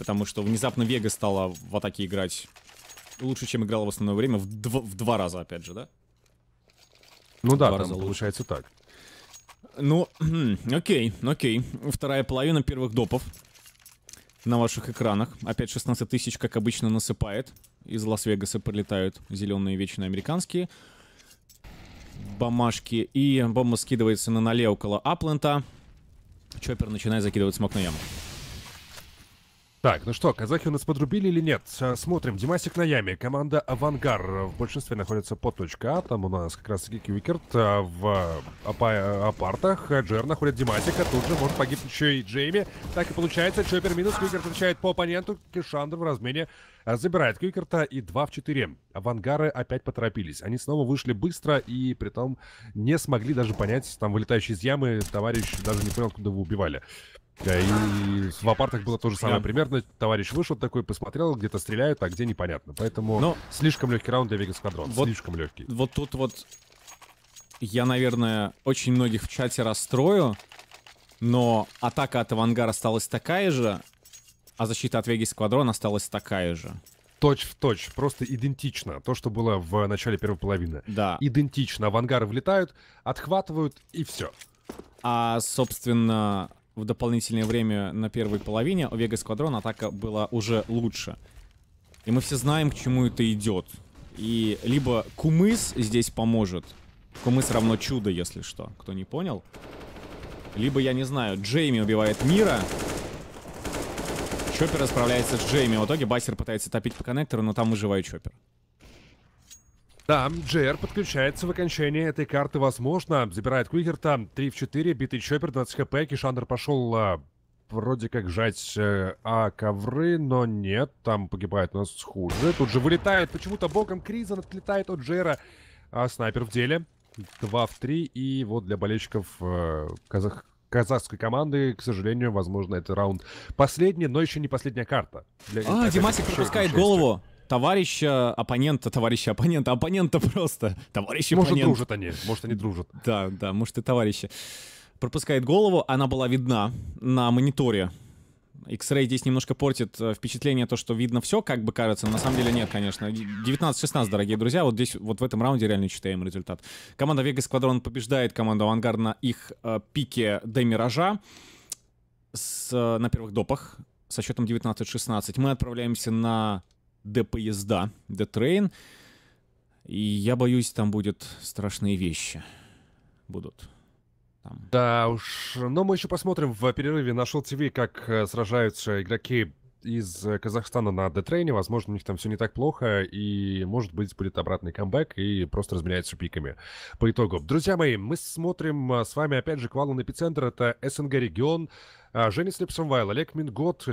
потому что внезапно Вега стала в атаке играть лучше, чем играла в основное время, в, дв- в два раза, опять же, да? Ну да, там получается так. Ну, окей, окей. Вторая половина первых допов на ваших экранах. Опять 16 тысяч, как обычно, насыпает. Из Лас-Вегаса прилетают зеленые вечные американские бомбашки. И бомба скидывается на нале около Аплента. Чоппер начинает закидывать смог на яму. Так, ну что, казахи у нас подрубили или нет? Э, смотрим. Димасик на яме. Команда Авангар в большинстве находится под точкой А. Там у нас как раз Киквикерт э, в апа э, апартах. Джер находит Димасика. Тут же может погибнуть еще и Джейми. Так и получается. Чоппер минус. Квикерт отвечает по оппоненту. Кишандр в размене забирает Квикерта. И 2 в 4. Авангары опять поторопились. Они снова вышли быстро и при том не смогли даже понять. Там вылетающие из ямы товарищ даже не понял, куда вы убивали. Да, и в апартах было то же самое. Примерно товарищ вышел такой, посмотрел, где-то стреляют, а где непонятно. Поэтому Но... слишком легкий раунд для Вегас Квадрон. Вот, слишком легкий. Вот тут вот я, наверное, очень многих в чате расстрою, но атака от Авангара осталась такая же, а защита от Вегас Квадрон осталась такая же точь в точь, просто идентично то, что было в начале первой половины. Да. Идентично. Авангары влетают, отхватывают и все. А, собственно, в дополнительное время на первой половине у Вега Сквадрон атака была уже лучше. И мы все знаем, к чему это идет. И либо Кумыс здесь поможет. Кумыс равно чудо, если что. Кто не понял. Либо, я не знаю, Джейми убивает Мира. Чоппер расправляется с Джейми. В итоге Бассер пытается топить по коннектору, но там выживает Чоппер. Да, JR подключается в окончании этой карты, возможно. Забирает Квикерта. 3 в 4, битый Чоппер, 20 хп. Кишандр пошел а, вроде как жать э, а ковры, но нет. Там погибает у нас хуже. Тут же вылетает почему-то боком Криза, отлетает от Джера. А снайпер в деле. 2 в 3. И вот для болельщиков э, казах казахской команды, к сожалению, возможно, это раунд последний, но еще не последняя карта. Для, а, Димасик пропускает голову товарища, оппонента, товарища, оппонента, оппонента просто. товарищи. Может, оппонент. дружат они, может, они дружат. Да, да, может, и товарищи. Пропускает голову, она была видна на мониторе. X-Ray здесь немножко портит э, впечатление то, что видно все, как бы кажется, на самом деле нет, конечно. 19-16, дорогие друзья, вот здесь, вот в этом раунде реально читаем результат. Команда Vegas Squadron побеждает команду Авангард на их э, пике до Миража с, э, на первых допах со счетом 19-16. Мы отправляемся на The поезда, The Train. И я боюсь, там будут страшные вещи. Будут. Там. Да уж, но мы еще посмотрим в перерыве на Шел ТВ, как э, сражаются игроки из э, Казахстана на Детрейне. Возможно, у них там все не так плохо, и, может быть, будет обратный камбэк, и просто разменяются пиками по итогу. Друзья мои, мы смотрим э, с вами, опять же, Квалун Эпицентр. Это СНГ-регион. Женя Слепсонвайл, Олег Мингот,